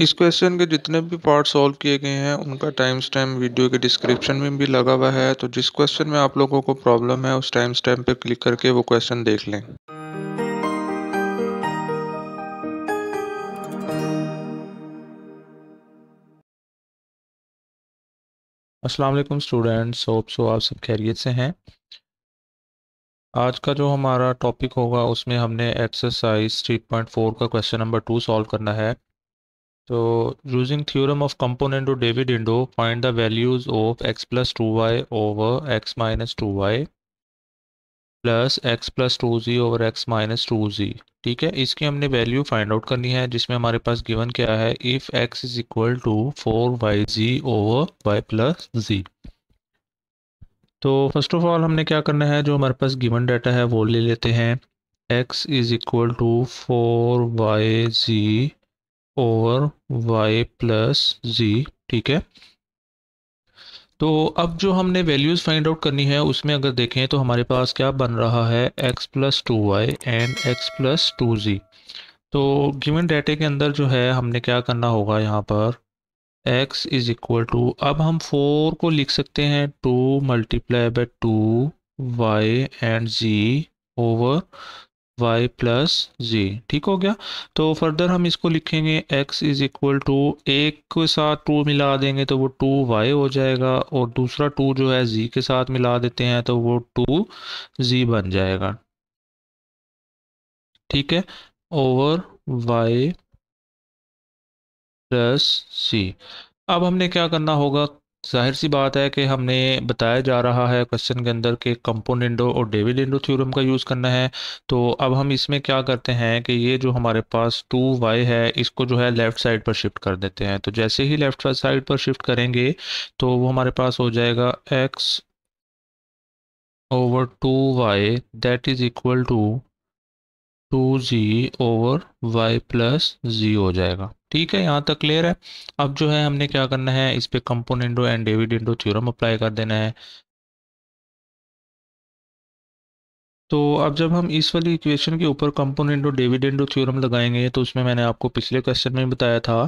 इस क्वेश्चन के जितने भी पार्ट सॉल्व किए गए हैं उनका टाइम स्टैम्प वीडियो के डिस्क्रिप्शन में भी लगा हुआ है तो जिस क्वेश्चन में आप लोगों को प्रॉब्लम है उस टाइम स्टैम्प पर क्लिक करके वो क्वेश्चन देख लें अस्सलाम वालेकुम स्टूडेंट्स होप सो आप सब खैरियत से हैं आज का जो हमारा टॉपिक होगा उसमें हमने एक्सरसाइज 3.4 का क्वेश्चन नंबर टू सॉल्व करना है So using theorem of component of David Indo, find the values of x plus 2y over x minus 2y plus x plus two ji over x minus two g ठीक है इसकी हमने value find out करनी है जिसमें हमारे पास given क्या है if x is equal to four y ji over y plus g तो फर्स्ट ऑफ ऑल हमने क्या करना है जो हमारे पास गिवन डाटा है वो ले लेते हैं x is equal to four y ji over y plus जी ठीक है तो अब जो हमने वैल्यूज़ फाइंड आउट करनी है उसमें अगर देखें तो हमारे पास क्या बन रहा है x plus two y and x plus two z तो गिवन डेटे के अंदर जो है हमने क्या करना होगा यहाँ पर x इज़ इक्वल टू अब हम फोर को लिख सकते हैं two multiply by two y and z over y plus जी ठीक हो गया तो फर्दर हम इसको लिखेंगे x इज इक्वल टू एक के साथ टू मिला देंगे तो वो टू वाई हो जाएगा और दूसरा टू जो है z के साथ मिला देते हैं तो वो टू z बन जाएगा ठीक है ओवर y प्लस सी अब हमने क्या करना होगा जाहिर सी बात है कि हमने बताया जा रहा है क्वेश्चन के अंदर कि कंपोनेंडो और डेविड इंडो थ्योरम का यूज़ करना है तो अब हम इसमें क्या करते हैं कि ये जो हमारे पास टू वाई है इसको जो है लेफ़्ट साइड पर शिफ्ट कर देते हैं तो जैसे ही लेफ़्ट साइड पर शिफ्ट करेंगे तो वो हमारे पास हो जाएगा x over two y that is equal to two ji over y plus z हो जाएगा ठीक है यहाँ तक क्लियर है अब जो है हमने क्या करना है इस पर componendo and dividendo theorem apply कर देना है तो अब जब हम इस वाली इक्वेशन के ऊपर कंपोनेंडो इंडो थ्योरम लगाएंगे तो उसमें मैंने आपको पिछले क्वेश्चन में बताया था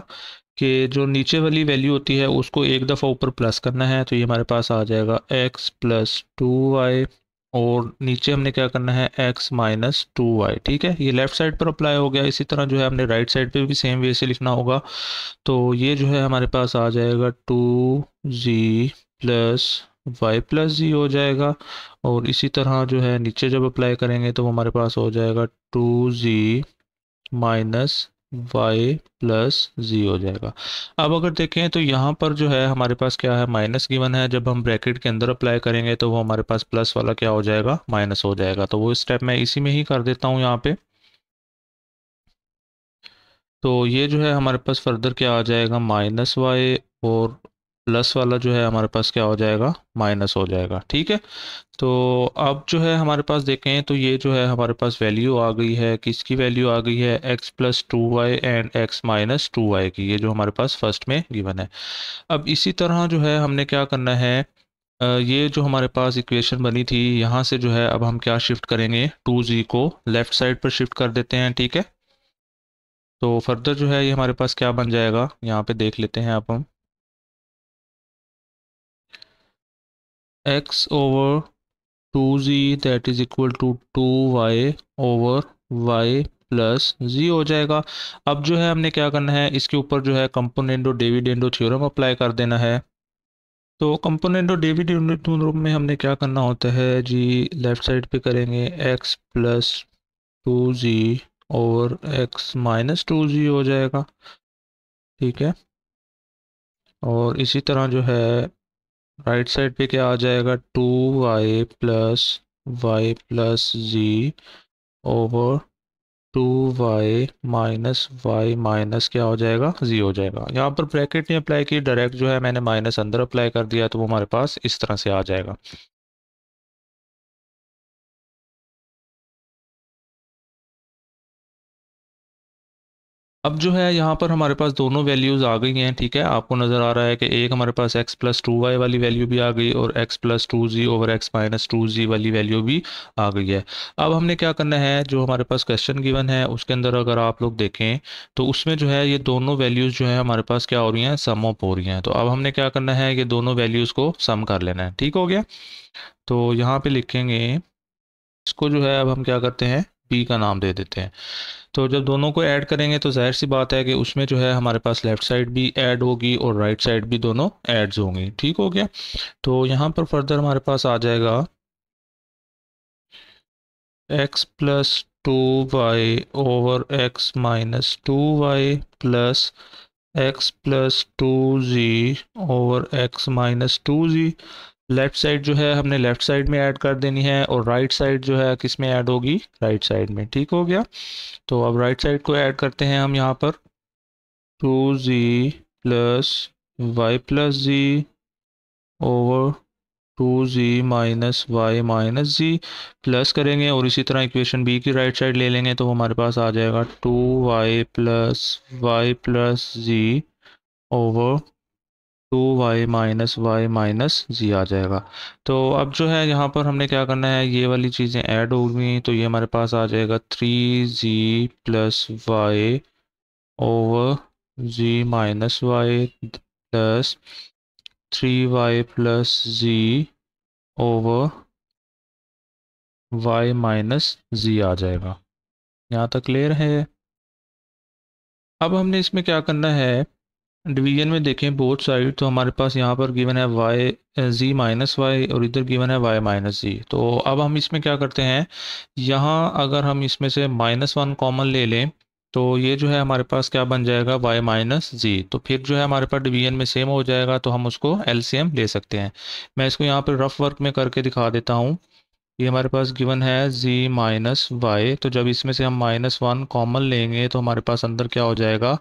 कि जो नीचे वाली वैल्यू होती है उसको एक दफ़ा ऊपर प्लस करना है तो ये हमारे पास आ जाएगा एक्स प्लस टू वाई और नीचे हमने क्या करना है x माइनस टू वाई ठीक है ये लेफ्ट साइड पर अप्लाई हो गया इसी तरह जो है हमने राइट साइड पे भी सेम वे से लिखना होगा तो ये जो है हमारे पास आ जाएगा two z plus y plus z हो जाएगा और इसी तरह जो है नीचे जब अप्लाई करेंगे तो हमारे पास हो जाएगा two z minus y plus z हो जाएगा अब अगर देखें तो यहाँ पर जो है हमारे पास क्या है माइनस गिवन है जब हम ब्रैकेट के अंदर अप्लाई करेंगे तो वो हमारे पास प्लस वाला क्या हो जाएगा माइनस हो जाएगा तो वो स्टेप मैं इसी में ही कर देता हूँ यहाँ पे तो ये जो है हमारे पास फर्दर क्या आ जाएगा माइनस वाई और प्लस वाला जो है हमारे पास क्या हो जाएगा माइनस हो जाएगा ठीक है तो अब जो है हमारे पास देखें तो ये जो है हमारे पास वैल्यू आ गई है किसकी वैल्यू आ गई है x plus two y and x minus two y की ये जो हमारे पास फर्स्ट में गिवन है अब इसी तरह जो है हमने क्या करना है ये जो हमारे पास इक्वेशन बनी थी यहाँ से जो है अब हम क्या शिफ्ट करेंगे टू जी को लेफ़्ट साइड पर शिफ्ट कर देते हैं ठीक है तो फर्दर जो है ये हमारे पास क्या बन जाएगा यहाँ पे देख लेते हैं आप हम x over 2z that is equal to 2y over y plus z हो जाएगा अब जो है हमने क्या करना है इसके ऊपर जो है कंपोनेंडो डेविडेंडो थ्योरम अप्लाई कर देना है तो कंपोनेंडो डेविडेंडो थ्योरम में हमने क्या करना होता है जी लेफ्ट साइड पे करेंगे एक्स प्लस टू जी और एक्स माइनस टू जी हो जाएगा ठीक है और इसी तरह जो है राइट साइड पे क्या आ जाएगा two y plus y plus z over two y minus y minus क्या हो जाएगा जी हो जाएगा यहाँ पर ब्रैकेट नहीं अप्लाई की डायरेक्ट जो है मैंने माइनस अंदर अप्लाई कर दिया तो वो हमारे पास इस तरह से आ जाएगा अब जो है यहाँ पर हमारे पास दोनों वैल्यूज़ आ गई हैं ठीक है आपको नज़र आ रहा है कि एक हमारे पास x प्लस टू वाई वाली वैल्यू भी आ गई और x प्लस टू जी over x minus two z वाली वैल्यू भी आ गई है अब हमने क्या करना है जो हमारे पास क्वेश्चन गिवन है उसके अंदर अगर आप लोग देखें तो उसमें जो है ये दोनों वैल्यूज़ जो है हमारे पास क्या हो रही हैं सम ऑफ हो रही हैं तो अब हमने क्या करना है ये दोनों वैल्यूज़ को सम कर लेना है ठीक हो गया तो यहाँ पर लिखेंगे इसको जो है अब हम क्या करते हैं बी का नाम दे देते हैं तो जब दोनों को ऐड करेंगे तो जाहिर सी बात है कि उसमें जो है हमारे पास लेफ़्ट साइड भी ऐड होगी और राइट साइड भी दोनों ऐड्स होंगे ठीक हो गया तो यहाँ पर फर्दर हमारे पास आ जाएगा x plus two y over x minus two y plus x plus two जी over x minus two z left side जो है हमने लेफ़्ट साइड में ऐड कर देनी है और राइट right साइड जो है किस में ऐड होगी राइट right साइड में ठीक हो गया तो अब राइट right साइड को ऐड करते हैं हम यहाँ पर two z plus y plus z over two z minus y minus z plus करेंगे और इसी तरह इक्वेशन बी की राइट साइड ले लेंगे तो हमारे पास आ जाएगा two y plus y plus z over two y minus y minus z आ जाएगा तो अब जो है यहाँ पर हमने क्या करना है ये वाली चीज़ें ऐड हो गई तो ये हमारे पास आ जाएगा three z plus y over z minus y plus three y plus z over y minus z आ जाएगा यहाँ तक क्लियर है अब हमने इसमें क्या करना है डिवीजन में देखें बोथ साइड तो हमारे पास यहाँ पर गिवन है वाई जी माइनस वाई और इधर गिवन है वाई माइनस जी तो अब हम इसमें क्या करते हैं यहाँ अगर हम इसमें से माइनस वन कॉमन ले लें तो ये जो है हमारे पास क्या बन जाएगा वाई माइनस जी तो फिर जो है हमारे पास डिवीजन में सेम हो जाएगा तो हम उसको एलसीएम ले सकते हैं मैं इसको यहाँ पर रफ वर्क में करके दिखा देता हूँ ये हमारे पास गिवन है जी माइनस वाई तो जब इसमें से हम माइनस वन कॉमन लेंगे तो हमारे पास अंदर क्या हो जाएगा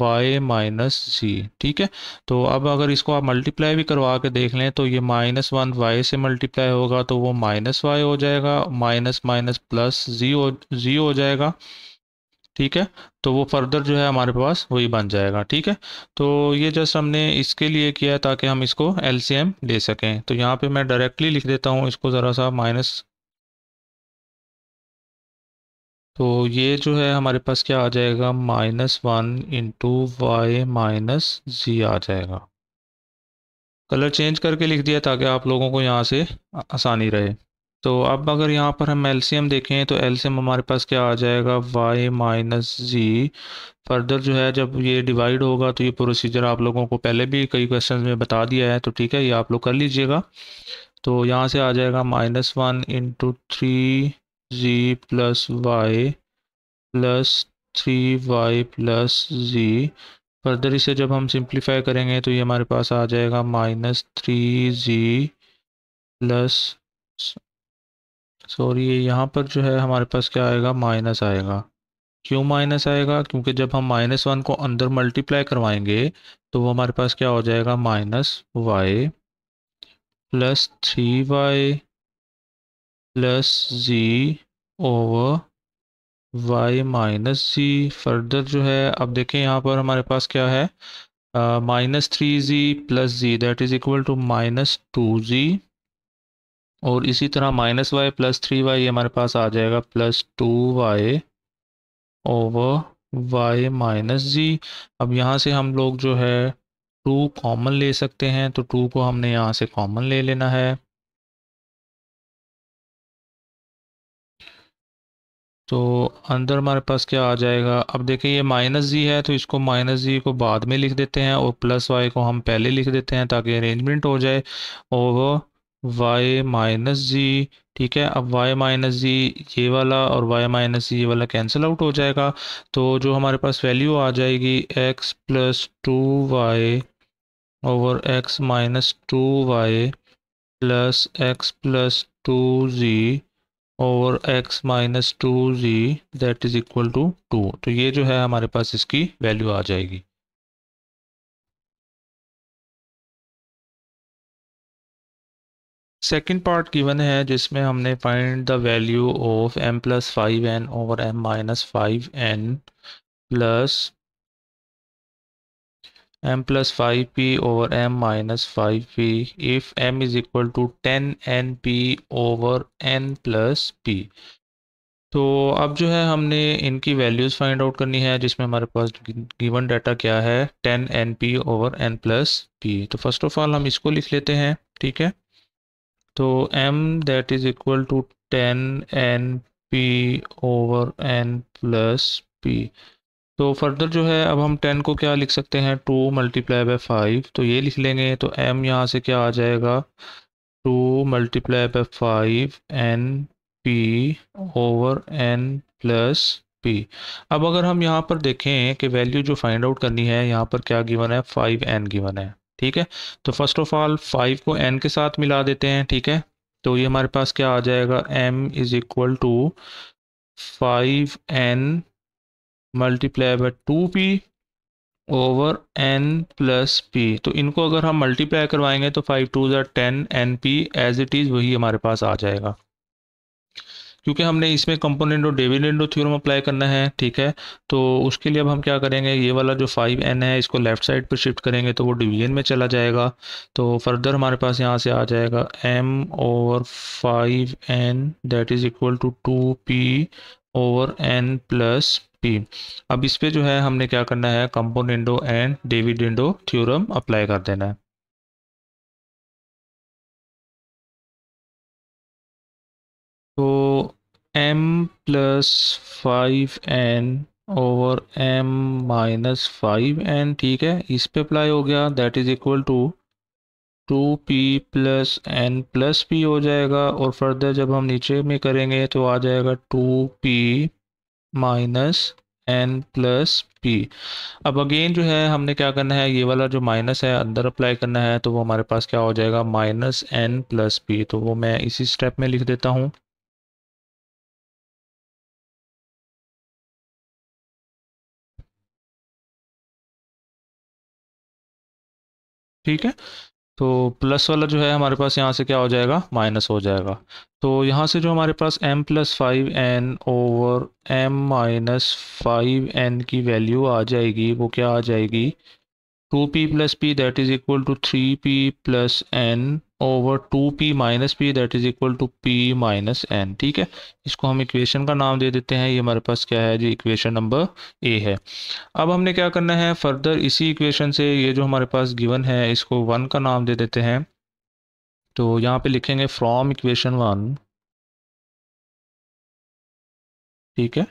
वाई माइनस जी ठीक है तो अब अगर इसको आप मल्टीप्लाई भी करवा के देख लें तो ये माइनस वन वाई से मल्टीप्लाई होगा तो वो माइनस वाई हो जाएगा माइनस माइनस प्लस जी हो जी हो जाएगा ठीक है तो वो फर्दर जो है हमारे पास वही बन जाएगा ठीक है तो ये जस्ट हमने इसके लिए किया है ताकि हम इसको एम ले सकें तो यहाँ पे मैं डायरेक्टली लिख देता हूँ इसको ज़रा सा माइनस तो ये जो है हमारे पास क्या आ जाएगा minus one into y minus z आ जाएगा कलर चेंज करके लिख दिया ताकि आप लोगों को यहाँ से आसानी रहे तो अब अगर यहाँ पर हम एलसीएम देखें तो एलसीएम हमारे पास क्या आ जाएगा वाई माइनस जी फर्दर जो है जब ये डिवाइड होगा तो ये प्रोसीजर आप लोगों को पहले भी कई क्वेश्चन में बता दिया है तो ठीक है ये आप लोग कर लीजिएगा तो यहाँ से आ जाएगा minus one into three z plus y plus three y plus z further इसे जब हम सिंप्लीफाई करेंगे तो ये हमारे पास आ जाएगा minus three z plus sorry ये यहाँ पर जो है हमारे पास क्या आएगा माइनस आएगा क्यों माइनस आएगा क्योंकि जब हम माइनस वन को अंदर मल्टीप्लाई करवाएंगे तो वो हमारे पास क्या हो जाएगा minus y plus three y plus z over y minus z further जो है अब देखें यहाँ पर हमारे पास क्या है minus three z plus z that is equal to minus two z और इसी तरह minus y plus three y हमारे पास आ जाएगा plus two y over y minus z अब यहाँ से हम लोग जो है टू कॉमन ले सकते हैं तो टू को हमने यहाँ से कॉमन ले लेना है तो अंदर हमारे पास क्या आ जाएगा अब देखिए ये माइनस जी है तो इसको माइनस जी को बाद में लिख देते हैं और प्लस वाई को हम पहले लिख देते हैं ताकि अरेंजमेंट हो जाए और वाई माइनस जी ठीक है अब वाई माइनस जी ये वाला और वाई माइनस जी ये वाला कैंसिल आउट हो जाएगा तो जो हमारे पास वैल्यू आ जाएगी x plus two y over x minus two y plus x plus two z और x minus two z that is equal to two तो ये जो है हमारे पास इसकी वैल्यू आ जाएगी सेकेंड पार्ट गिवन है जिसमें हमने find the value of m plus five n over m minus five n plus m plus five p over m minus five p if m is equal to ten n p over n plus p तो अब जो है हमने इनकी values find out करनी है जिसमें हमारे पास गिवन डाटा क्या है ten n p over n plus p तो फर्स्ट ऑफ ऑल हम इसको लिख लेते हैं ठीक है तो m that is equal to ten n p over n plus p तो फर्दर जो है अब हम टेन को क्या लिख सकते हैं टू मल्टीप्लाई बाई फाइव तो ये लिख लेंगे तो एम यहाँ से क्या आ जाएगा two multiply by five n p over n plus p अब अगर हम यहाँ पर देखें कि वैल्यू जो फाइंड आउट करनी है यहाँ पर क्या गिवन है फाइव एन गिवन है ठीक है तो फर्स्ट ऑफ ऑल फाइव को एन के साथ मिला देते हैं ठीक है तो ये हमारे पास क्या आ जाएगा m is equal to five n multiply by two p over n plus p तो इनको अगर हम मल्टीप्लाई करवाएंगे तो फाइव टू ज़ा ten n p as it is वही हमारे पास आ जाएगा क्योंकि हमने इसमें कंपोनेंडो डेविडेंडो थ्योरम अप्लाई करना है ठीक है तो उसके लिए अब हम क्या करेंगे ये वाला जो फाइव एन है इसको लेफ्ट साइड पर शिफ्ट करेंगे तो वो डिवीजन में चला जाएगा तो फर्दर हमारे पास यहाँ से आ जाएगा m over five n that is equal to two p over n plus p अब इस पर जो है हमने क्या करना है componendo and dividendo theorem apply कर देना है तो m plus five n over m minus five n ठीक है इस पे अप्लाई हो गया that is equal to two p plus n plus p हो जाएगा और फर्दर जब हम नीचे में करेंगे तो आ जाएगा two p minus n plus p अब अगेन जो है हमने क्या करना है ये वाला जो माइनस है अंदर अप्लाई करना है तो वो हमारे पास क्या हो जाएगा माइनस एन प्लस पी तो वो मैं इसी स्टेप में लिख देता हूँ ठीक है तो प्लस वाला जो है हमारे पास यहाँ से क्या हो जाएगा माइनस हो जाएगा तो यहाँ से जो हमारे पास m plus five n over m minus five n की वैल्यू आ जाएगी वो क्या आ जाएगी two p plus p that is equal to three p plus n over two p minus p that is equal to p minus n ठीक है इसको हम इक्वेशन का नाम दे देते हैं ये हमारे पास क्या है जी इक्वेशन नंबर ए है अब हमने क्या करना है फर्दर इसी इक्वेशन से ये जो हमारे पास गिवन है इसको वन का नाम दे देते हैं तो यहाँ पे लिखेंगे फ्रॉम इक्वेशन वन ठीक है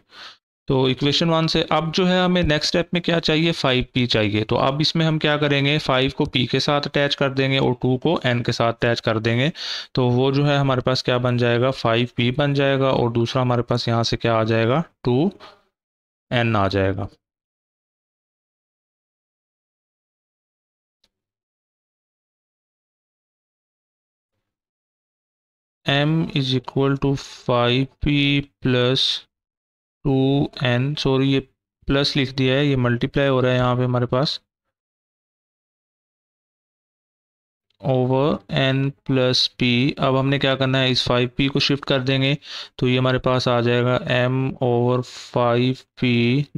तो इक्वेशन वन से अब जो है हमें नेक्स्ट स्टेप में क्या चाहिए फाइव पी चाहिए तो अब इसमें हम क्या करेंगे फाइव को पी के साथ अटैच कर देंगे और टू को एन के साथ अटैच कर देंगे तो वो जो है हमारे पास क्या बन जाएगा फाइव पी बन जाएगा और दूसरा हमारे पास यहाँ से क्या आ जाएगा टू एन आ जाएगा m is equal to five p plus two n sorry ये प्लस लिख दिया है ये मल्टीप्लाई हो रहा है यहाँ पे हमारे पास ओवर एन प्लस पी अब हमने क्या करना है इस फाइव पी को शिफ्ट कर देंगे तो ये हमारे पास आ जाएगा m over five p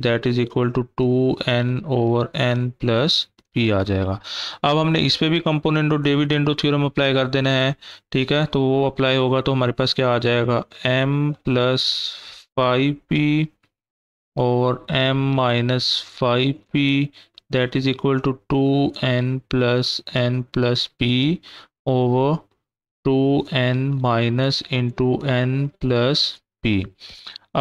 that is equal to two n over n plus p आ जाएगा अब हमने इस पर भी डेविड एंडो थ्योरम अप्लाई कर देना है ठीक है तो वो अप्लाई होगा तो हमारे पास क्या आ जाएगा एम प्लस फाइव पी और m minus five p that is equal to two n plus n plus p over two n minus into n plus p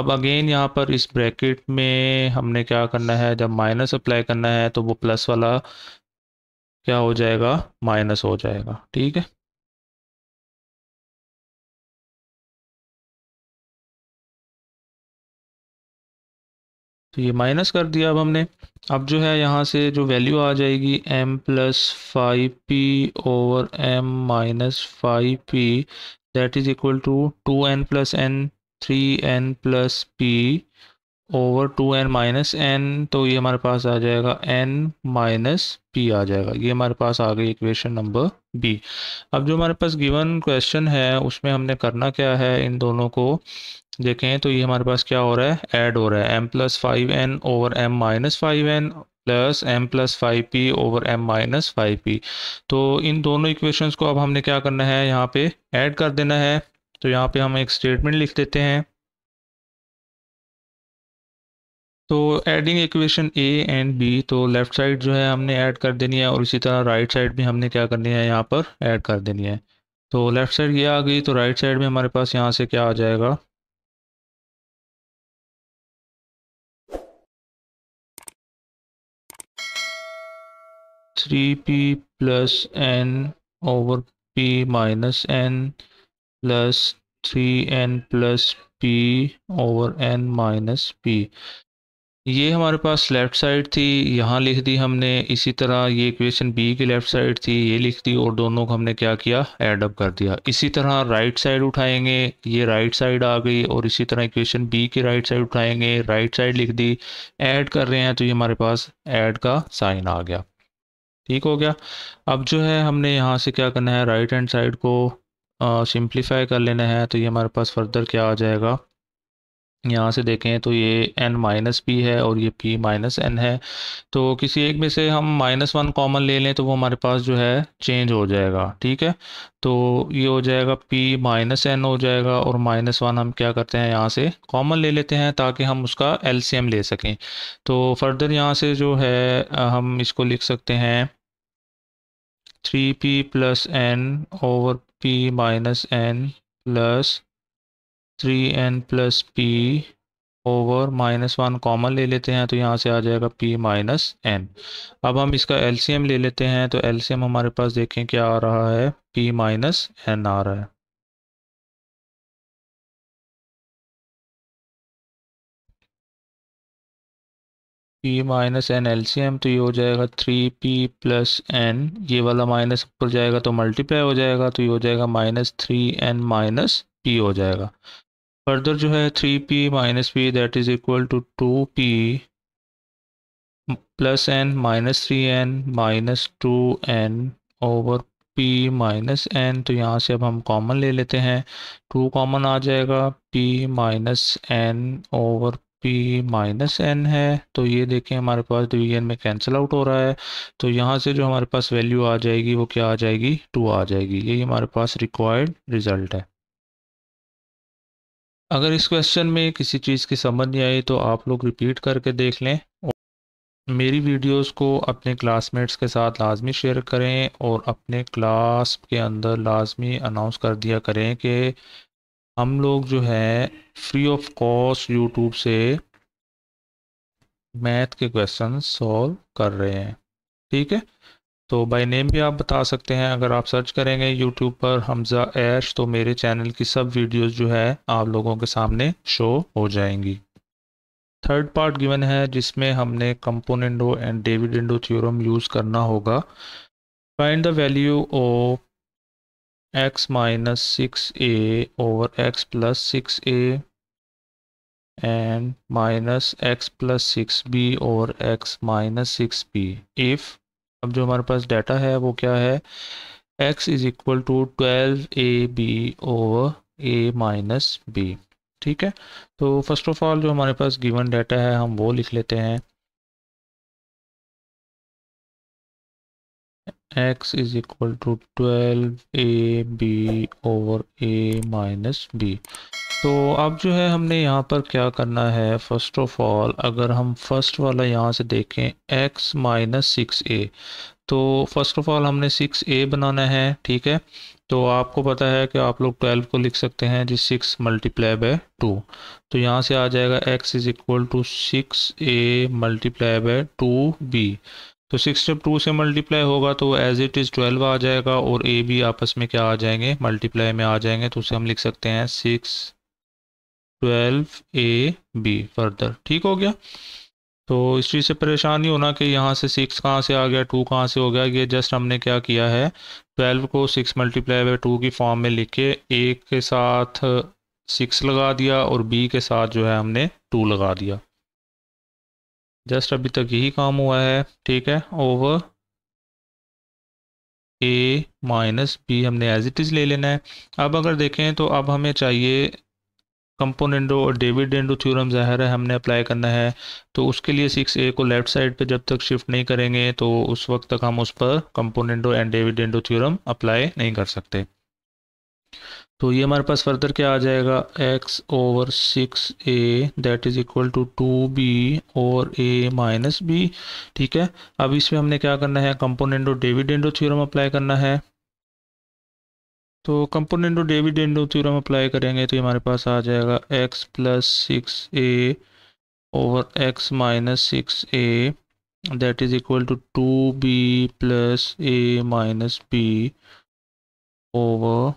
अब अगेन यहाँ पर इस ब्रैकेट में हमने क्या करना है जब माइनस अप्लाई करना है तो वो प्लस वाला क्या हो जाएगा माइनस हो जाएगा ठीक है तो ये माइनस कर दिया अब हमने अब जो है यहाँ से जो वैल्यू आ जाएगी m plus five p over m minus five p that is equal to two n plus n three n plus p over two n minus n तो ये हमारे पास आ जाएगा एन माइनस पी आ जाएगा ये हमारे पास आ गई इक्वेशन नंबर बी अब जो हमारे पास गिवन क्वेश्चन है उसमें हमने करना क्या है इन दोनों को देखें तो ये हमारे पास क्या हो रहा है ऐड हो रहा है m plus five n over m minus five n plus m plus five p over m minus five p तो इन दोनों इक्वेशंस को अब हमने क्या करना है यहाँ पे ऐड कर देना है तो यहाँ पे हम एक स्टेटमेंट लिख देते हैं तो adding equation a and b तो लेफ़्ट साइड जो है हमने ऐड कर देनी है और इसी तरह राइट साइड भी हमने क्या करनी है यहाँ पर ऐड कर देनी है तो लेफ़्ट साइड ये आ गई तो राइट साइड में हमारे पास यहाँ से क्या आ जाएगा three p plus n over p minus n plus three n plus p over n minus p ये हमारे पास लेफ़्ट साइड थी यहाँ लिख दी हमने इसी तरह ये इक्वेशन बी की लेफ़्ट साइड थी ये लिख दी और दोनों को हमने क्या किया एडअप अप कर दिया इसी तरह राइट साइड उठाएंगे ये राइट साइड आ गई और इसी तरह इक्वेशन बी की राइट साइड उठाएंगे राइट साइड लिख दी ऐड कर रहे हैं तो ये हमारे पास ऐड का साइन आ गया ठीक हो गया अब जो है हमने यहाँ से क्या करना है राइट हैंड साइड को सिंप्लीफाई कर लेना है तो ये हमारे पास फर्दर क्या आ जाएगा यहाँ से देखें तो ये n माइनस पी है और ये p माइनस एन है तो किसी एक में से हम माइनस वन कॉमन ले लें तो वो हमारे पास जो है चेंज हो जाएगा ठीक है तो ये हो जाएगा p माइनस एन हो जाएगा और माइनस वन हम क्या करते हैं यहाँ से कॉमन ले लेते हैं ताकि हम उसका एलसीएम ले सकें तो फर्दर यहाँ से जो है हम इसको लिख सकते हैं three p plus n over p minus n plus three n plus p over minus one common ले लेते हैं तो यहाँ से आ जाएगा पी माइनस एन अब हम इसका एलसीएम ले लेते हैं तो एलसीएम हमारे पास देखें क्या आ रहा है पी माइनस एन आ रहा है p minus n L C M तो ये हो जाएगा थ्री पी प्लस एन ये वाला माइनस ऊपर जाएगा तो मल्टीप्लाई हो जाएगा तो ये हो जाएगा minus three n minus p हो जाएगा फर्दर जो है three p minus p that is equal to two p plus n minus three n minus two n over p minus n तो यहाँ से अब हम कॉमन ले लेते हैं टू कॉमन आ जाएगा p minus n over p minus n है तो ये देखें हमारे पास डिवीजन में कैंसिल आउट हो रहा है तो यहाँ से जो हमारे पास वैल्यू आ जाएगी वो क्या आ जाएगी टू आ जाएगी यही हमारे पास रिक्वायर्ड रिजल्ट है अगर इस क्वेश्चन में किसी चीज़ की समझ नहीं आई तो आप लोग रिपीट करके देख लें मेरी वीडियोस को अपने क्लासमेट्स के साथ लाजमी शेयर करें और अपने क्लास के अंदर लाजमी अनाउंस कर दिया करें कि हम लोग जो है फ्री ऑफ कॉस्ट यूट्यूब से मैथ के क्वेश्चन सॉल्व कर रहे हैं ठीक है तो बाय नेम भी आप बता सकते हैं अगर आप सर्च करेंगे यूट्यूब पर हमज़ा ऐश तो मेरे चैनल की सब वीडियोज़ जो है आप लोगों के सामने शो हो जाएंगी थर्ड पार्ट गिवन है जिसमें हमने componendo and dividendo theorem use करना होगा find the value of x minus six a over x plus six a x plus x b और x x six b if अब जो हमारे पास डाटा है वो क्या है x is equal to twelve a b over a minus b ठीक है तो फर्स्ट ऑफ ऑल जो हमारे पास गिवन डाटा है हम वो लिख लेते हैं x is equal to b over a minus b तो अब जो है हमने यहाँ पर क्या करना है फर्स्ट ऑफ ऑल अगर हम फर्स्ट वाला यहाँ से देखें x माइनस सिक्स ए तो फर्स्ट ऑफ ऑल हमने सिक्स ए बनाना है ठीक है तो आपको पता है कि आप लोग ट्वेल्व को लिख सकते हैं जी सिक्स मल्टीप्लाई बाय टू तो यहाँ से आ जाएगा x is equal to six a multiply by two b तो सिक्स जब टू से मल्टीप्लाई होगा तो एज इट इज़ ट्वेल्व आ जाएगा और ए भी आपस में क्या आ जाएंगे मल्टीप्लाई में आ जाएंगे तो उसे हम लिख सकते हैं six twelve a b further ठीक हो गया तो इस चीज़ से परेशान नहीं होना कि यहाँ से सिक्स कहाँ से आ गया टू कहाँ से हो गया ये जस्ट हमने क्या किया है ट्वेल्व को सिक्स मल्टीप्लाई बाई टू की फॉर्म में लिख के ए के साथ सिक्स लगा दिया और बी के साथ जो है हमने टू लगा दिया जस्ट अभी तक यही काम हुआ है ठीक है ओवर ए माइनस बी हमने एज इट इज़ ले लेना है अब अगर देखें तो अब हमें चाहिए कंपोनेंडो और डेविडेंडो थ्योरम ज़ाहिर है हमने अप्लाई करना है तो उसके लिए सिक्स ए को लेफ़्ट साइड पे जब तक शिफ्ट नहीं करेंगे तो उस वक्त तक हम उस पर componendo and dividendo theorem apply नहीं कर सकते तो ये हमारे पास फर्दर क्या आ जाएगा x over six a that is equal to two b और ए माइनस बी ठीक है अब इसमें हमने क्या करना है कंपोनेंडो डेविडेंडो थ्योरम अप्लाई करना है तो कंपोनेंडो डेविडेंडो थ्योरम अप्लाई करेंगे तो ये हमारे पास आ जाएगा x plus six a over x minus six a that is equal to two b plus a minus b over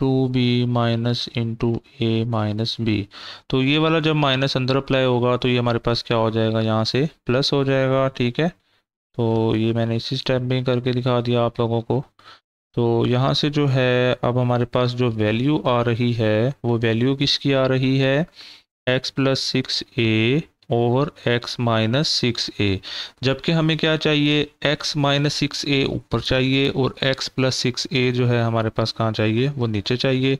two b minus into a minus b तो ये वाला जब माइनस अंदर अप्लाई होगा तो ये हमारे पास क्या हो जाएगा यहाँ से प्लस हो जाएगा ठीक है तो ये मैंने इसी स्टेप में करके दिखा दिया आप लोगों को तो यहाँ से जो है अब हमारे पास जो वैल्यू आ रही है वो वैल्यू किसकी आ रही है x plus six a over x minus six a जबकि हमें क्या चाहिए एक्स माइनस सिक्स ए ऊपर चाहिए और एक्स प्लस सिक्स ए जो है हमारे पास कहाँ चाहिए वो नीचे चाहिए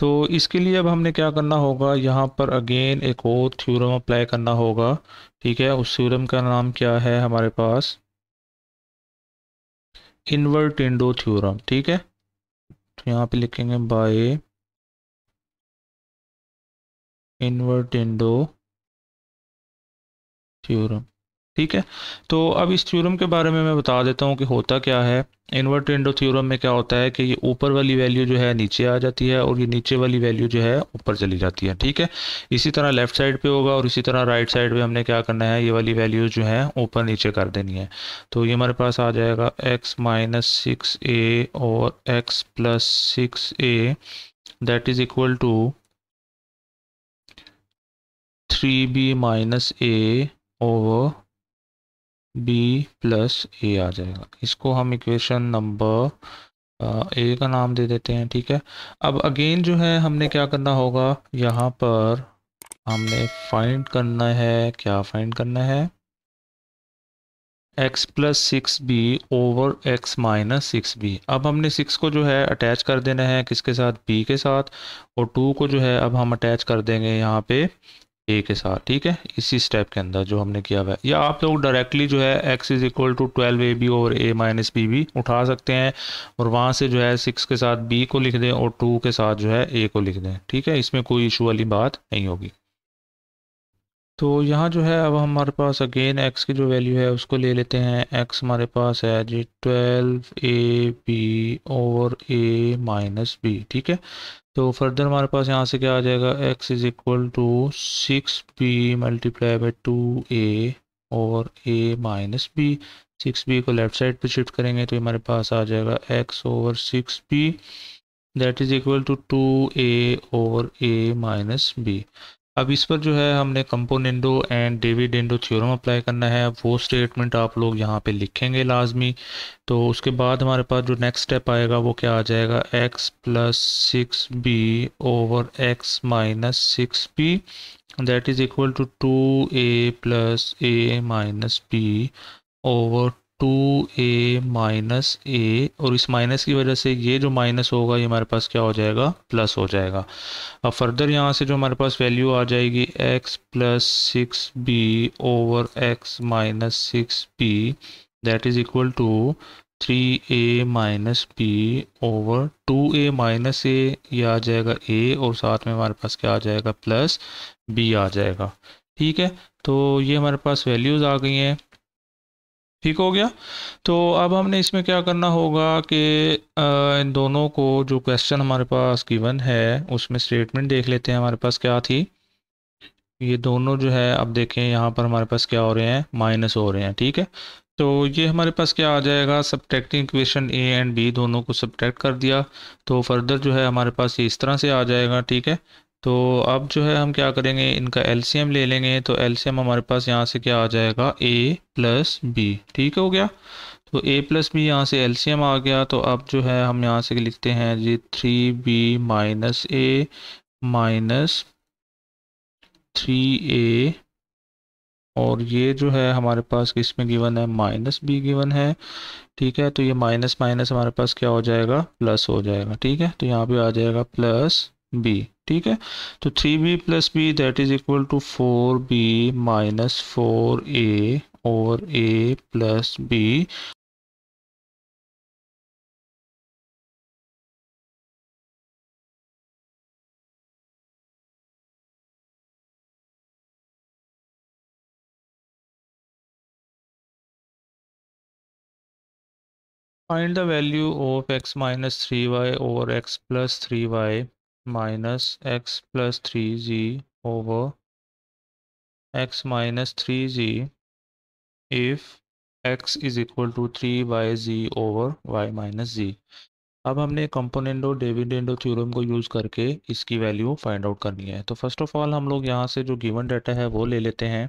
तो इसके लिए अब हमने क्या करना होगा यहाँ पर अगेन एक और थ्योरम अप्लाई करना होगा ठीक है उस थ्योरम का नाम क्या है हमारे पास इंडो थ्योरम ठीक है तो यहाँ पे लिखेंगे बाय इनवर्टेंडो थ्योरम ठीक है तो अब इस थ्योरम के बारे में मैं बता देता हूँ कि होता क्या है इनवर्टेंडो थ्योरम में क्या होता है कि ये ऊपर वाली वैल्यू जो है नीचे आ जाती है और ये नीचे वाली वैल्यू जो है ऊपर चली जाती है ठीक है इसी तरह लेफ्ट साइड पे होगा और इसी तरह राइट साइड पे हमने क्या करना है ये वाली वैल्यू जो है ऊपर नीचे कर देनी है तो ये हमारे पास आ जाएगा एक्स माइनस सिक्स ए और x plus six a that is equal to three b minus a over b plus a आ जाएगा इसको हम इक्वेशन नंबर ए का नाम दे देते हैं ठीक है अब अगेन जो है हमने क्या करना होगा यहाँ पर हमने फाइंड करना है क्या फाइंड करना है x plus six b over x minus six b अब हमने सिक्स को जो है अटैच कर देना है किसके साथ बी के साथ और टू को जो है अब हम अटैच कर देंगे यहाँ पे ए के साथ ठीक है इसी स्टेप के अंदर जो हमने किया हुआ है या आप लोग डायरेक्टली जो है x is equal to twelve a b और ए माइनस बी भी उठा सकते हैं और वहाँ से जो है सिक्स के साथ बी को लिख दें और टू के साथ जो है ए को लिख दें ठीक है इसमें कोई इशू वाली बात नहीं होगी तो यहाँ जो है अब हमारे पास अगेन एक्स की जो वैल्यू है उसको ले लेते हैं एक्स हमारे पास है जी ट्वेल्व ए बी और ए माइनस बी ठीक है तो फर्दर हमारे पास यहाँ से क्या आ जाएगा x is equal to six b multiply by two a और a minus b six b को लेफ्ट साइड पे शिफ्ट करेंगे तो हमारे पास आ जाएगा x over six b that is equal to two a और a माइनस बी अब इस पर जो है हमने कंपोनेंडो एंड एंडो थ्योरम अप्लाई करना है वो स्टेटमेंट आप लोग यहाँ पे लिखेंगे लाजमी तो उसके बाद हमारे पास जो नेक्स्ट स्टेप आएगा वो क्या आ जाएगा x plus six b over x minus six b that is equal to two a plus a minus b over two a minus a और इस माइनस की वजह से ये जो माइनस होगा ये हमारे पास क्या हो जाएगा प्लस हो जाएगा अब फर्दर यहाँ से जो हमारे पास वैल्यू आ जाएगी x plus six b over x minus six b that is equal to three a minus b over two a minus a ये आ जाएगा ए और साथ में हमारे पास क्या आ जाएगा प्लस बी आ जाएगा ठीक है तो ये हमारे पास वैल्यूज़ आ गई हैं ठीक हो गया तो अब हमने इसमें क्या करना होगा कि इन दोनों को जो क्वेश्चन हमारे पास गिवन है उसमें स्टेटमेंट देख लेते हैं हमारे पास क्या थी ये दोनों जो है अब देखें यहाँ पर हमारे पास क्या हो रहे हैं माइनस हो रहे हैं ठीक है तो ये हमारे पास क्या आ जाएगा subtracting equation a and b दोनों को सब्ट्रैक्ट कर दिया तो फर्दर जो है हमारे पास ये इस तरह से आ जाएगा ठीक है तो अब जो है हम क्या करेंगे इनका एलसीएम ले लेंगे तो एलसीएम हमारे पास यहाँ से क्या आ जाएगा ए प्लस बी ठीक हो गया तो ए प्लस बी यहाँ से एलसीएम आ गया तो अब जो है हम यहाँ से लिखते हैं जी three b minus a minus three a और ये जो है हमारे पास इसमें गिवन है माइनस बी गिवन है ठीक है तो ये माइनस माइनस हमारे पास क्या हो जाएगा प्लस हो जाएगा ठीक है तो यहाँ पे आ जाएगा प्लस बी ठीक है तो three b plus b that is equal to four b minus four a और a plus b find the value of x minus three y और x plus three y minus x plus three z over x minus three z if x is equal to three y ji over y minus z अब हमने componendo dividendo theorem को use करके इसकी value find out करनी है तो first of all हम लोग यहाँ से जो गिवन डाटा है वो ले लेते हैं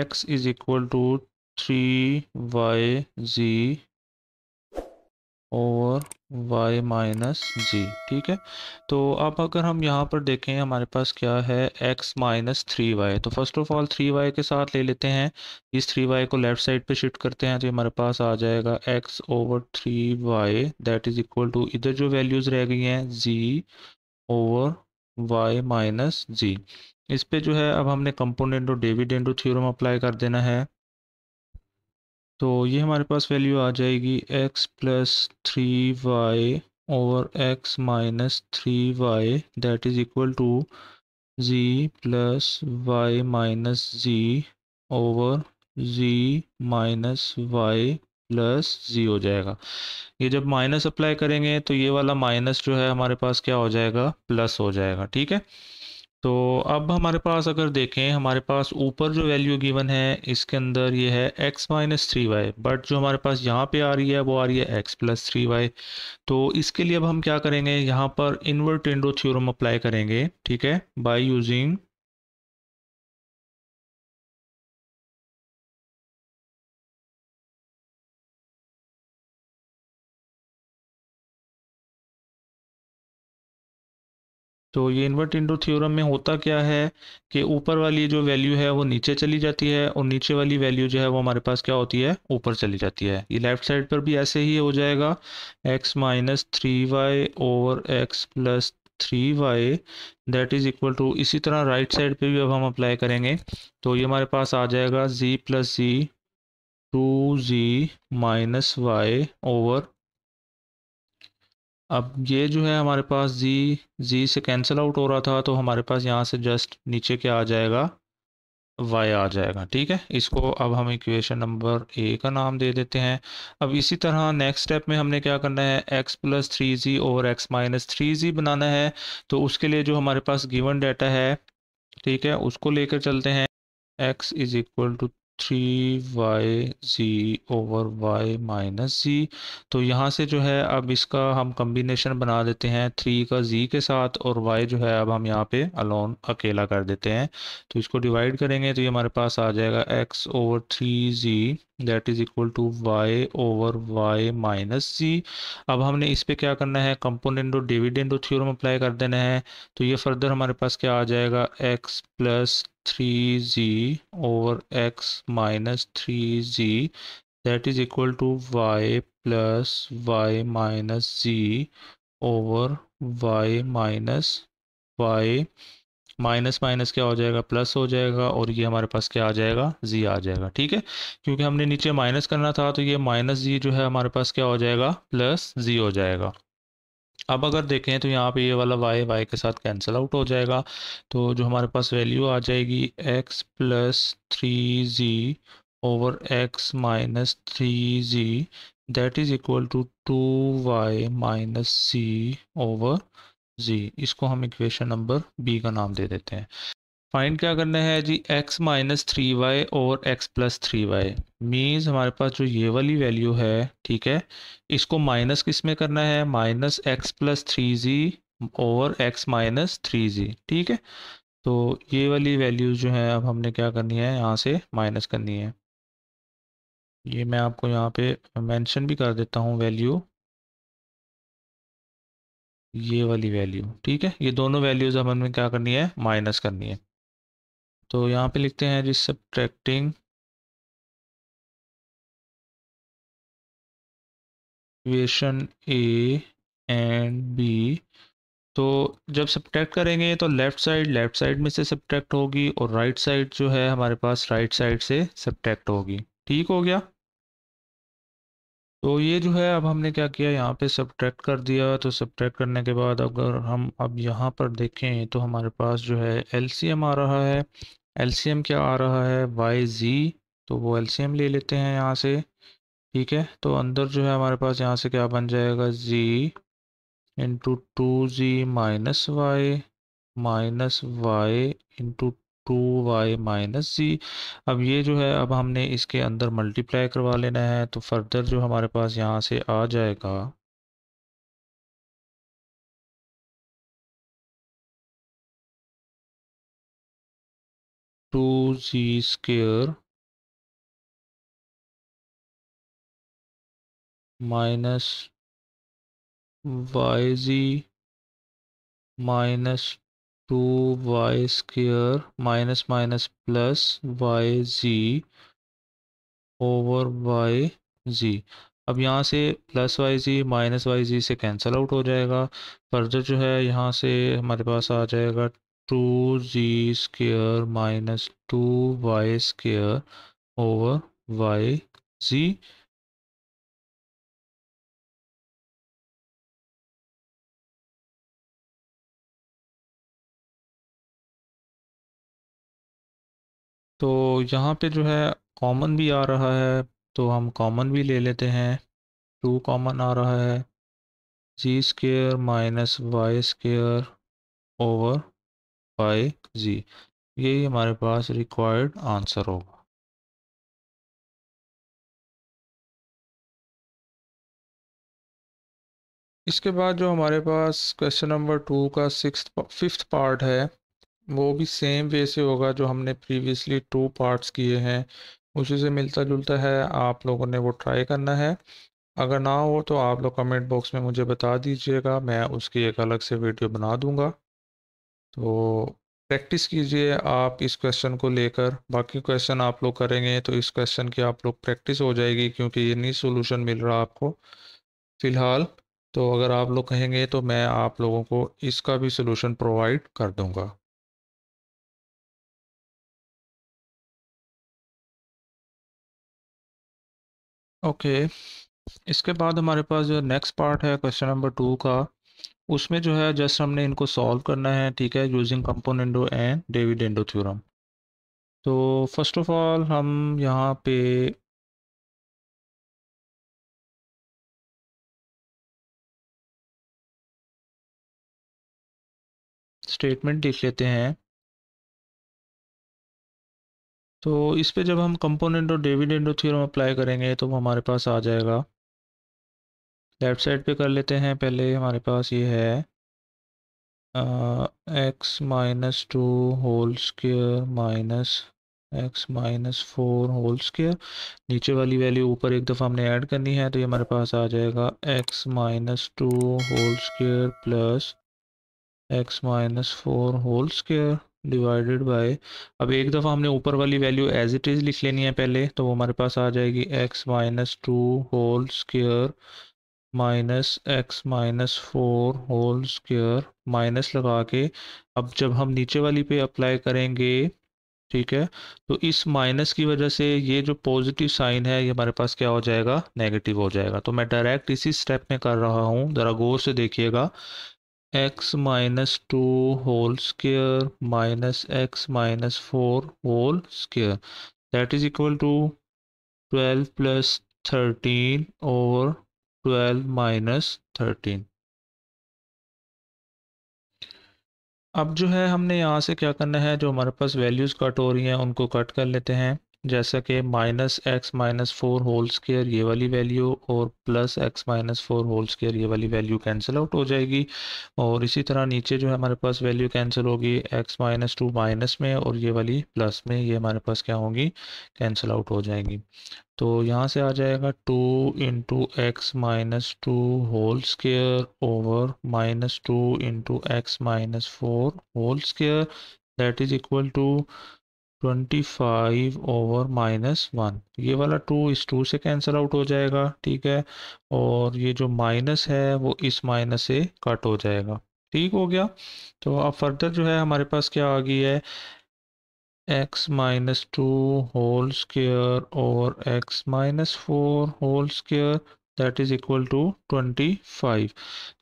x is equal to three y ji over y minus z ठीक है तो अब अगर हम यहाँ पर देखें हमारे पास क्या है एक्स माइनस थ्री वाई तो first of all three y के साथ ले लेते हैं इस थ्री वाई को लेफ्ट साइड पे शिफ्ट करते हैं तो हमारे पास आ जाएगा x over three y that is equal to इधर जो वैल्यूज़ रह गई हैं z over y minus z इस पर जो है अब हमने कंपोनेंट और एंडो थ्योरम अप्लाई कर देना है तो ये हमारे पास वैल्यू आ जाएगी x प्लस थ्री वाई और x minus three y that is equal to z plus y minus z over z minus y plus z हो जाएगा ये जब माइनस अप्लाई करेंगे तो ये वाला माइनस जो है हमारे पास क्या हो जाएगा प्लस हो जाएगा ठीक है तो अब हमारे पास अगर देखें हमारे पास ऊपर जो वैल्यू गिवन है इसके अंदर ये है x minus three y but जो हमारे पास यहाँ पे आ रही है वो आ रही है x प्लस थ्री वाई तो इसके लिए अब हम क्या करेंगे यहाँ पर इंडो थ्योरम अप्लाई करेंगे ठीक है बाय यूजिंग तो ये इन्वर्ट इंडो थ्योरम में होता क्या है कि ऊपर वाली जो वैल्यू है वो नीचे चली जाती है और नीचे वाली वैल्यू जो है वो हमारे पास क्या होती है ऊपर चली जाती है ये लेफ्ट साइड पर भी ऐसे ही हो जाएगा एक्स माइनस थ्री वाई और x plus three y that is equal to इसी तरह राइट right साइड पे भी अब हम अप्लाई करेंगे तो ये हमारे पास आ जाएगा z plus z two z minus y over अब ये जो है हमारे पास जी जी से कैंसिल आउट हो रहा था तो हमारे पास यहाँ से जस्ट नीचे क्या आ जाएगा वाई आ जाएगा ठीक है इसको अब हम इक्वेशन नंबर ए का नाम दे देते हैं अब इसी तरह नेक्स्ट स्टेप में हमने क्या करना है एक्स प्लस थ्री जी और एक्स माइनस थ्री जी बनाना है तो उसके लिए जो हमारे पास गिवन डाटा है ठीक है उसको लेकर चलते हैं x is equal to three y ji over y minus z तो यहाँ से जो है अब इसका हम कम्बिनेशन बना देते हैं थ्री का जी के साथ और वाई जो है अब हम यहाँ पे अलोन अकेला कर देते हैं तो इसको डिवाइड करेंगे तो ये हमारे पास आ जाएगा x over three z that is equal to y over y minus c अब हमने इस पे क्या करना है कंपोनेंट और डिविडेंड और थ्योरम अप्लाई कर देना है तो ये फर्दर हमारे पास क्या आ जाएगा x plus three z over x minus three z that is equal to y plus y minus z over y minus y minus minus क्या हो जाएगा प्लस हो जाएगा और ये हमारे पास क्या आ जाएगा जी आ जाएगा ठीक है क्योंकि हमने नीचे माइनस करना था तो ये माइनस जी जो है हमारे पास क्या हो जाएगा प्लस जी हो जाएगा अब अगर देखें तो यहाँ पे ये वाला वाई वाई के साथ कैंसिल आउट हो जाएगा तो जो हमारे पास वैल्यू आ जाएगी x plus three z over x minus three z that is equal to two y minus c over z इसको हम इक्वेशन नंबर बी का नाम दे देते हैं फाइंड क्या करना है जी x माइनस थ्री वाई और x plus three y means हमारे पास जो ये वाली वैल्यू है ठीक है इसको माइनस किस में करना है minus x plus three z और x माइनस थ्री जी ठीक है तो ये वाली वैल्यू जो है अब हमने क्या करनी है यहाँ से माइनस करनी है ये मैं आपको यहाँ पे मेंशन भी कर देता हूँ वैल्यू ये वाली वैल्यू ठीक है ये दोनों वैल्यूज हमें क्या करनी है माइनस करनी है तो यहाँ पे लिखते हैं जी subtracting equation a and b तो जब सब्ट्रैक्ट करेंगे तो लेफ़्ट साइड लेफ़्ट साइड में से सब्ट्रैक्ट होगी और राइट right साइड जो है हमारे पास राइट right साइड से सब्ट्रैक्ट होगी ठीक हो गया तो ये जो है अब हमने क्या किया यहाँ पे सब्ट्रैक्ट कर दिया तो सब्ट्रैक्ट करने के बाद अगर हम अब यहाँ पर देखें तो हमारे पास जो है एलसीएम आ रहा है एलसीएम क्या आ रहा है वाई जी तो वो एलसीएम ले लेते हैं यहाँ से ठीक है तो अंदर जो है हमारे पास यहाँ से क्या बन जाएगा z into two z minus y minus y into two y minus c अब ये जो है अब हमने इसके अंदर मल्टीप्लाई करवा लेना है तो फर्दर जो हमारे पास यहाँ से आ जाएगा two z square minus y z minus two y square minus minus plus y जी ओवर वाई जी अब यहाँ से plus y z minus y z से कैंसिल आउट हो जाएगा फर्दर जो है यहाँ से हमारे पास आ जाएगा two z square minus two y square over y z तो यहाँ पे जो है कॉमन भी आ रहा है तो हम कॉमन भी ले लेते हैं टू कॉमन आ रहा है z square minus y square over y z यही हमारे पास रिक्वायर्ड आंसर होगा इसके बाद जो हमारे पास क्वेश्चन नंबर टू का सिक्स फिफ्थ पार्ट है वो भी सेम वे से होगा जो हमने प्रीवियसली टू पार्ट्स किए हैं उसी से मिलता जुलता है आप लोगों ने वो ट्राई करना है अगर ना हो तो आप लोग कमेंट बॉक्स में मुझे बता दीजिएगा मैं उसकी एक अलग से वीडियो बना दूंगा तो प्रैक्टिस कीजिए आप इस क्वेश्चन को लेकर बाकी क्वेश्चन आप लोग करेंगे तो इस क्वेश्चन की आप लोग प्रैक्टिस हो जाएगी क्योंकि ये नहीं सोल्यूशन मिल रहा आपको फ़िलहाल तो अगर आप लोग कहेंगे तो मैं आप लोगों को इसका भी सोल्यूशन प्रोवाइड कर दूँगा ओके इसके बाद हमारे पास जो नेक्स्ट पार्ट है क्वेश्चन नंबर टू का उसमें जो है जस्ट हमने इनको सॉल्व करना है ठीक है using componendo and dividendo theorem तो फर्स्ट ऑफ ऑल हम यहाँ पे स्टेटमेंट लिख लेते हैं तो इस पे जब हम कंपोनेंट और डिविडेंड और थ्योरम अप्लाई करेंगे तो हमारे पास आ जाएगा लेफ्ट साइड पे कर लेते हैं पहले हमारे पास ये है x minus two whole square minus x minus four whole square नीचे वाली वैल्यू ऊपर एक दफ़ा हमने ऐड करनी है तो ये हमारे पास आ जाएगा x minus two whole square plus x minus four whole square divided by अब एक दफ़ा हमने ऊपर वाली वैल्यू एज इट इज़ लिख लेनी है पहले तो वो हमारे पास आ जाएगी x minus two whole square minus x minus four whole square minus लगा के अब जब हम नीचे वाली पे अप्लाई करेंगे ठीक है तो इस माइनस की वजह से ये जो पॉजिटिव साइन है ये हमारे पास क्या हो जाएगा नेगेटिव हो जाएगा तो मैं डायरेक्ट इसी स्टेप में कर रहा हूँ ज़रा गौर से देखिएगा x minus two whole square minus x minus four whole square that is equal to twelve plus thirteen और ट्वेल्व माइनस थर्टीन अब जो है हमने यहाँ से क्या करना है जो हमारे पास वैल्यूज़ कट हो रही हैं उनको कट कर लेते हैं जैसा कि minus x minus four whole square ये वाली वैल्यू और plus x minus four whole square ये वाली वैल्यू कैंसिल आउट हो जाएगी और इसी तरह नीचे जो है हमारे पास वैल्यू कैंसिल होगी एक्स माइनस टू माइनस में और ये वाली प्लस में ये हमारे पास क्या होगी कैंसिल आउट हो जाएगी तो यहाँ से आ जाएगा two into x minus two whole square over minus two into x minus four whole square that is equal to twenty five over minus one ये वाला टू इस टू से कैंसिल आउट हो जाएगा ठीक है और ये जो माइनस है वो इस माइनस से कट हो जाएगा ठीक हो गया तो अब फर्दर जो है हमारे पास क्या आ गई है x minus two whole square और x minus four whole square that is equal to twenty five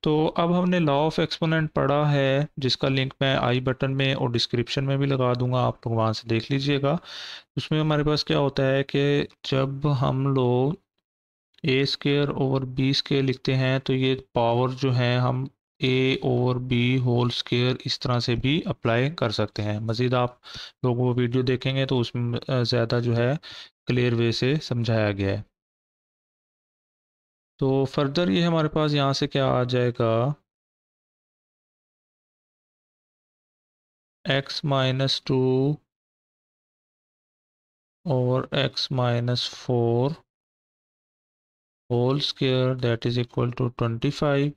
तो अब हमने लॉ ऑफ एक्सपोनेंट पढ़ा है जिसका लिंक मैं आई बटन में और डिस्क्रिप्शन में भी लगा दूंगा आप लोग वहाँ से देख लीजिएगा उसमें हमारे पास क्या होता है कि जब हम लोग a square over b square लिखते हैं तो ये पावर जो है हम ए और बी होल स्केयर इस तरह से भी अप्लाई कर सकते हैं मज़ीद आप लोग वो वीडियो देखेंगे तो उसमें ज़्यादा जो है क्लियर वे से समझाया गया है तो फर्दर ये हमारे पास यहाँ से क्या आ जाएगा एक्स माइनस टू और x minus four whole square that is equal to twenty five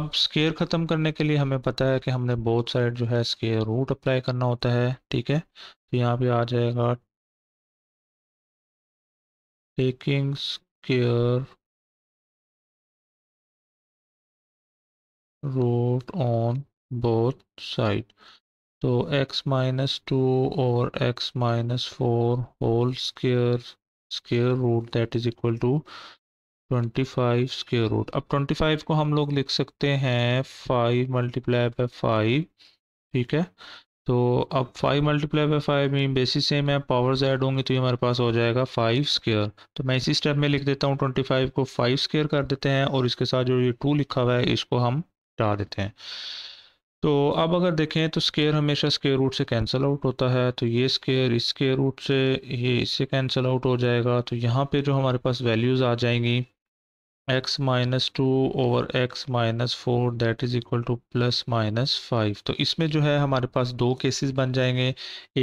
अब स्केयर ख़त्म करने के लिए हमें पता है कि हमने बोथ साइड जो है स्केयर रूट अप्लाई करना होता है ठीक है तो यहाँ पे आ जाएगा taking square root on both side x x minus 2 over x minus 4 whole square square root that is equal to 25 square root अब 25 को हम लोग लिख सकते हैं 5 मल्टीप्लाई बाय फाइव ठीक है तो अब 5 मल्टीप्लाई बाय फाइव में बेसिस सेम है पावर्स ऐड होंगे तो ये हमारे पास हो जाएगा 5 स्केयर तो मैं इसी स्टेप में लिख देता हूँ 25 को 5 स्केयर कर देते हैं और इसके साथ जो ये 2 लिखा हुआ है इसको हम हटा देते हैं तो अब अगर देखें तो स्केयर हमेशा स्केयर रूट से कैंसिल आउट होता है तो ये स्केयर इस स्केयर रूट से ये इससे कैंसिल आउट हो जाएगा तो यहाँ पे जो हमारे पास वैल्यूज़ आ जाएंगी x minus two over x minus four that is equal to plus minus five तो इसमें जो है हमारे पास दो केसेस बन जाएंगे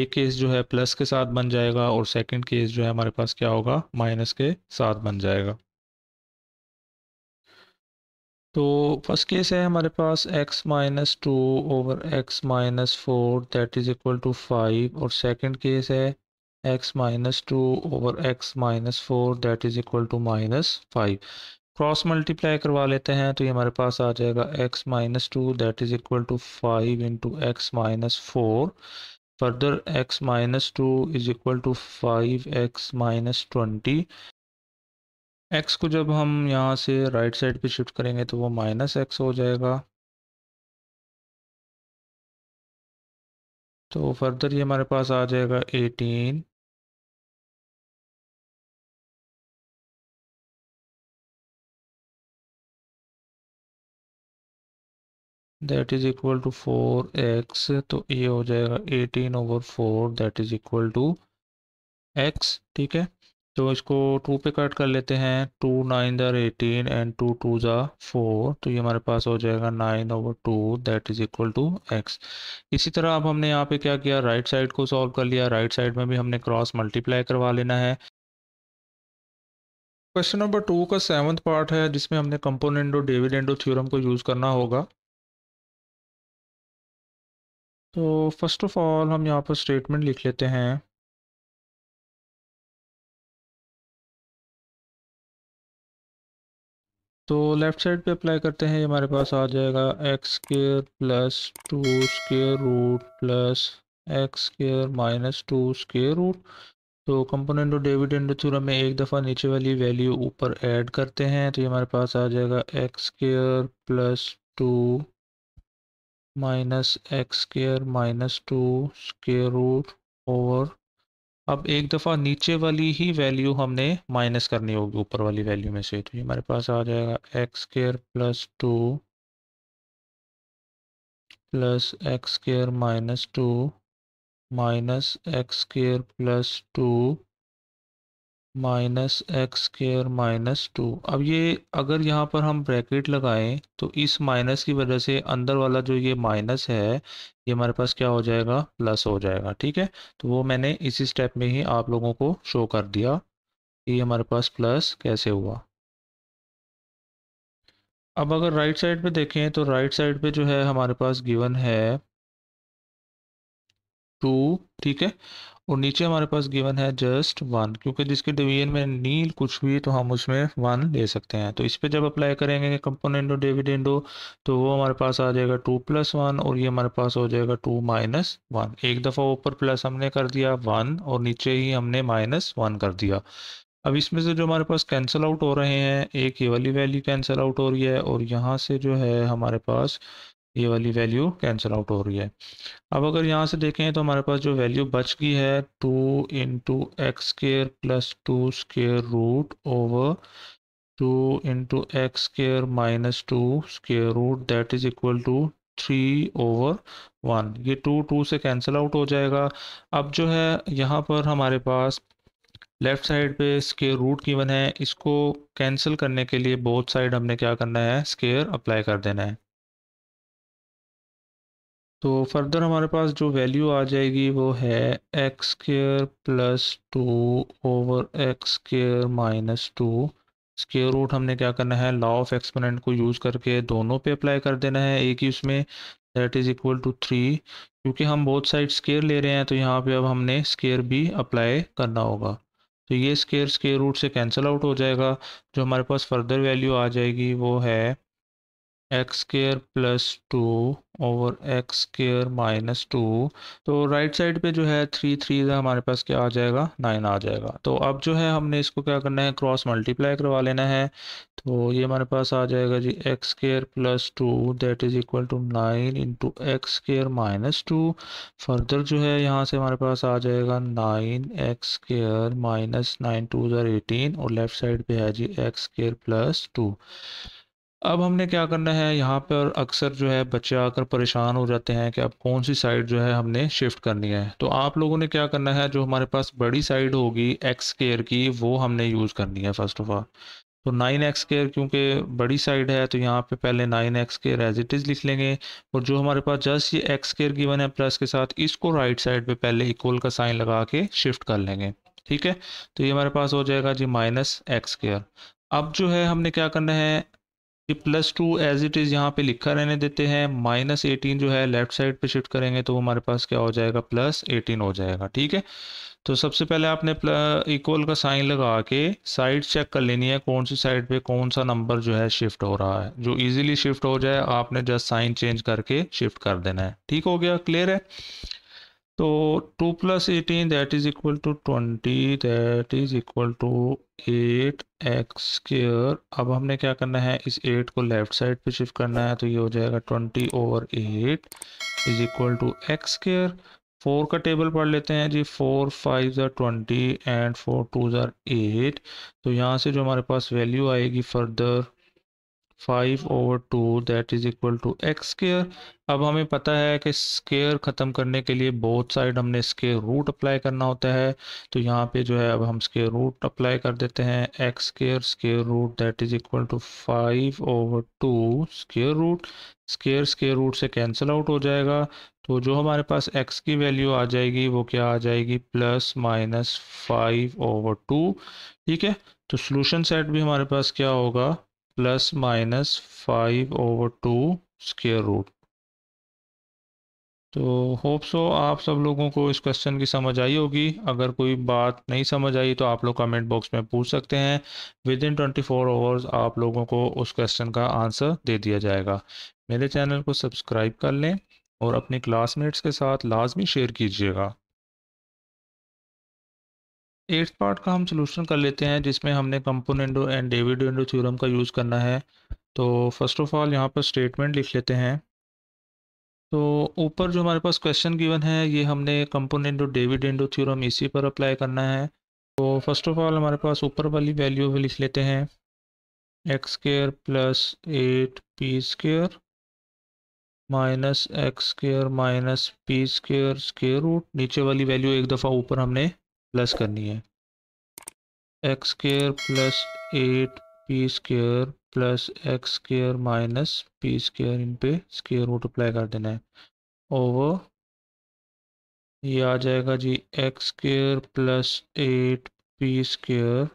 एक केस जो है प्लस के साथ बन जाएगा और सेकंड केस जो है हमारे पास क्या होगा माइनस के साथ बन जाएगा तो फर्स्ट केस है हमारे पास x minus two over x minus four that is equal to five और सेकंड केस है x minus two over x minus four that is equal to minus five cross multiply करवा लेते हैं तो ये हमारे पास आ जाएगा x minus two that is equal to five into x minus four further x minus two is equal to five x minus twenty x को जब हम यहाँ से राइट साइड पे शिफ्ट करेंगे तो वो माइनस एक्स हो जाएगा तो फर्दर ये हमारे पास आ जाएगा eighteen that is equal to four x तो ये हो जाएगा eighteen over four that is equal to x ठीक है तो इसको टू पे कट कर लेते हैं टू नाइन ज़ार एटीन एंड टू टू ज़ा फोर तो ये हमारे पास हो जाएगा nine over two that is equal to x इसी तरह अब हमने यहाँ पे क्या किया राइट right साइड को सॉल्व कर लिया राइट right साइड में भी हमने क्रॉस मल्टीप्लाई करवा लेना है क्वेश्चन नंबर टू का सेवन्थ पार्ट है जिसमें हमने कंपोनेंडो डेविडेंडो थ्योरम को यूज़ करना होगा तो फर्स्ट ऑफ ऑल हम यहाँ पर स्टेटमेंट लिख लेते हैं तो लेफ़्ट साइड पे अप्लाई करते हैं हमारे पास आ जाएगा x square plus two square root plus x square minus two square root तो कंपोनेंट और डिविडेंड थ्योरम में एक दफ़ा नीचे वाली वैल्यू ऊपर ऐड करते हैं तो ये हमारे पास आ जाएगा x square plus two minus x square minus two square root over अब एक दफ़ा नीचे वाली ही वैल्यू हमने माइनस करनी होगी ऊपर वाली वैल्यू में से तो ये हमारे पास आ जाएगा x square plus two plus x square minus two minus x square plus two minus x square minus two अब ये अगर यहाँ पर हम ब्रैकेट लगाएं तो इस माइनस की वजह से अंदर वाला जो ये माइनस है ये हमारे पास क्या हो जाएगा प्लस हो जाएगा ठीक है तो वो मैंने इसी स्टेप में ही आप लोगों को शो कर दिया कि हमारे पास प्लस कैसे हुआ अब अगर राइट साइड पे देखें तो राइट साइड पे जो है हमारे पास गिवन है टू ठीक है और नीचे हमारे पास गिवन है जस्ट वन क्योंकि जिसके डिवीजन में नील कुछ भी तो हम उसमें वन ले सकते हैं तो इस पर जब अप्लाई करेंगे कंपोनेंडो डिविडेंडो तो वो हमारे पास आ जाएगा टू प्लस वन और ये हमारे पास हो जाएगा टू माइनस वन एक दफ़ा ऊपर प्लस हमने कर दिया वन और नीचे ही हमने माइनस वन कर दिया अब इसमें से जो हमारे पास कैंसिल आउट हो रहे हैं एक ये वाली वैल्यू कैंसिल आउट हो रही है और यहाँ से जो है हमारे पास ये वाली वैल्यू कैंसिल आउट हो रही है अब अगर यहाँ से देखें तो हमारे पास जो वैल्यू बच गई है two into x square plus two square root over two into x square minus two square root that is equal to three over one ये टू टू से कैंसिल आउट हो जाएगा अब जो है यहाँ पर हमारे पास लेफ़्ट साइड पे स्केयर रूट गिवन है इसको कैंसिल करने के लिए बोथ साइड हमने क्या करना है स्केयर अप्लाई कर देना है तो फर्दर हमारे पास जो वैल्यू आ जाएगी वो है x square plus two over x square minus two square root हमने क्या करना है लॉ ऑफ एक्सपोनेंट को यूज़ करके दोनों पे अप्लाई कर देना है एक ही उसमें that is equal to three क्योंकि हम बोथ साइड स्केयर ले रहे हैं तो यहाँ पे अब हमने स्केयर भी अप्लाई करना होगा तो ये स्केयर स्केयर रूट से कैंसिल आउट हो जाएगा जो हमारे पास फर्दर वैल्यू आ जाएगी वो है एक्स केयर प्लस टू और एक्स स्केयर माइनस टू तो राइट साइड पे जो है थ्री थ्री है हमारे पास क्या आ जाएगा नाइन आ जाएगा तो अब जो है हमने इसको क्या करना है क्रॉस मल्टीप्लाई करवा लेना है तो ये हमारे पास आ जाएगा जी x square plus two that is equal to nine into x square minus two further जो है यहाँ से हमारे पास आ जाएगा nine x square minus nine two eighteen और लेफ़्ट साइड पे है जी एक्स स्केयर प्लस टू अब हमने क्या करना है यहाँ पर अक्सर जो है बच्चे आकर परेशान हो जाते हैं कि अब कौन सी साइड जो है हमने शिफ्ट करनी है तो आप लोगों ने क्या करना है जो हमारे पास बड़ी साइड होगी एक्स केयर की वो हमने यूज़ करनी है फर्स्ट ऑफ ऑल तो नाइन एक्स केयर क्योंकि बड़ी साइड है तो यहाँ पे पहले nine x square as it is लिख लेंगे और जो हमारे पास जस्ट ये एक्स केयर गिवन है प्लस के साथ इसको राइट साइड पर पहले इक्वल का साइन लगा के शिफ्ट कर लेंगे ठीक है तो ये हमारे पास हो जाएगा जी माइनस एक्स केयर अब जो है हमने क्या करना है कि plus two as it is यहाँ पे लिखा रहने देते हैं माइनस एटीन जो है लेफ्ट साइड पे शिफ्ट करेंगे तो हमारे पास क्या हो जाएगा प्लस एटीन हो जाएगा ठीक है तो सबसे पहले आपने इक्वल का साइन लगा के साइड चेक कर लेनी है कौन सी साइड पे कौन सा नंबर जो है शिफ्ट हो रहा है जो इजीली शिफ्ट हो जाए आपने जस्ट साइन चेंज करके शिफ्ट कर देना है ठीक हो गया क्लियर है तो two plus eighteen that is equal to twenty that is equal to eight x square अब हमने क्या करना है इस एट को लेफ्ट साइड पे शिफ्ट करना है तो ये हो जाएगा twenty over eight is equal to x square four का टेबल पढ़ लेते हैं जी फोर फाइव ज़ार ट्वेंटी एंड फोर टू ज़ार एट तो यहाँ से जो हमारे पास वैल्यू आएगी further five over two that is equal to x square अब हमें पता है कि स्केयर ख़त्म करने के लिए बोथ साइड हमने स्केयर रूट अप्लाई करना होता है तो यहाँ पे जो है अब हम स्केयर रूट अप्लाई कर देते हैं x square square root that is equal to five over two square root square square root से कैंसिल आउट हो जाएगा तो जो हमारे पास एक्स की वैल्यू आ जाएगी वो क्या आ जाएगी plus minus five over two ठीक है तो सोल्यूशन सेट भी हमारे पास क्या होगा plus minus five over two square root तो होप सो आप सब लोगों को इस क्वेश्चन की समझ आई होगी अगर कोई बात नहीं समझ आई तो आप लोग कमेंट बॉक्स में पूछ सकते हैं within twenty four hours आप लोगों को उस क्वेश्चन का आंसर दे दिया जाएगा मेरे चैनल को सब्सक्राइब कर लें और अपने क्लासमेट्स के साथ लाजमी शेयर कीजिएगा एट्थ पार्ट का हम सोल्यूशन कर लेते हैं जिसमें हमने कंपोनेंडो एंड डेविडेंडो थ्योरम का यूज़ करना है तो फर्स्ट ऑफ ऑल यहाँ पर स्टेटमेंट लिख लेते हैं तो ऊपर जो हमारे पास क्वेश्चन गिवन है ये हमने कंपोनेंडो डेविडेंडो थ्योरम इसी पर अप्लाई करना है तो फर्स्ट ऑफ ऑल हमारे पास ऊपर वाली वैल्यू भी लिख लेते हैं x square plus eight p square minus x square minus p square square root नीचे वाली वैल्यू एक दफ़ा ऊपर हमने प्लस करनी है x square plus eight p square plus x square minus p square इन पे स्केयर मल्टीप्लाई कर देना है ओवर ये आ जाएगा जी x square plus eight p square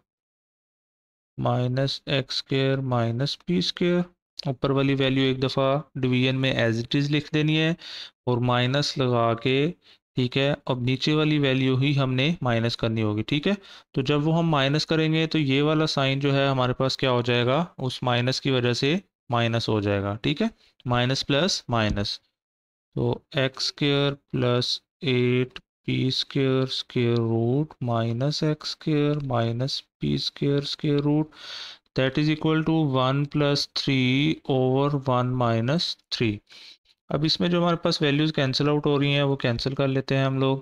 minus x square minus p square ऊपर वाली वैल्यू एक दफ़ा डिवीजन में एज इट इज़ लिख देनी है और माइनस लगा के ठीक है अब नीचे वाली वैल्यू ही हमने माइनस करनी होगी ठीक है तो जब वो हम माइनस करेंगे तो ये वाला साइन जो है हमारे पास क्या हो जाएगा उस माइनस की वजह से माइनस हो जाएगा ठीक है माइनस प्लस माइनस तो x square plus eight p square square root minus x square minus p square square root that is equal to one plus three over one minus three अब इसमें जो हमारे पास values cancel out हो रही हैं वो cancel कर लेते हैं हम लोग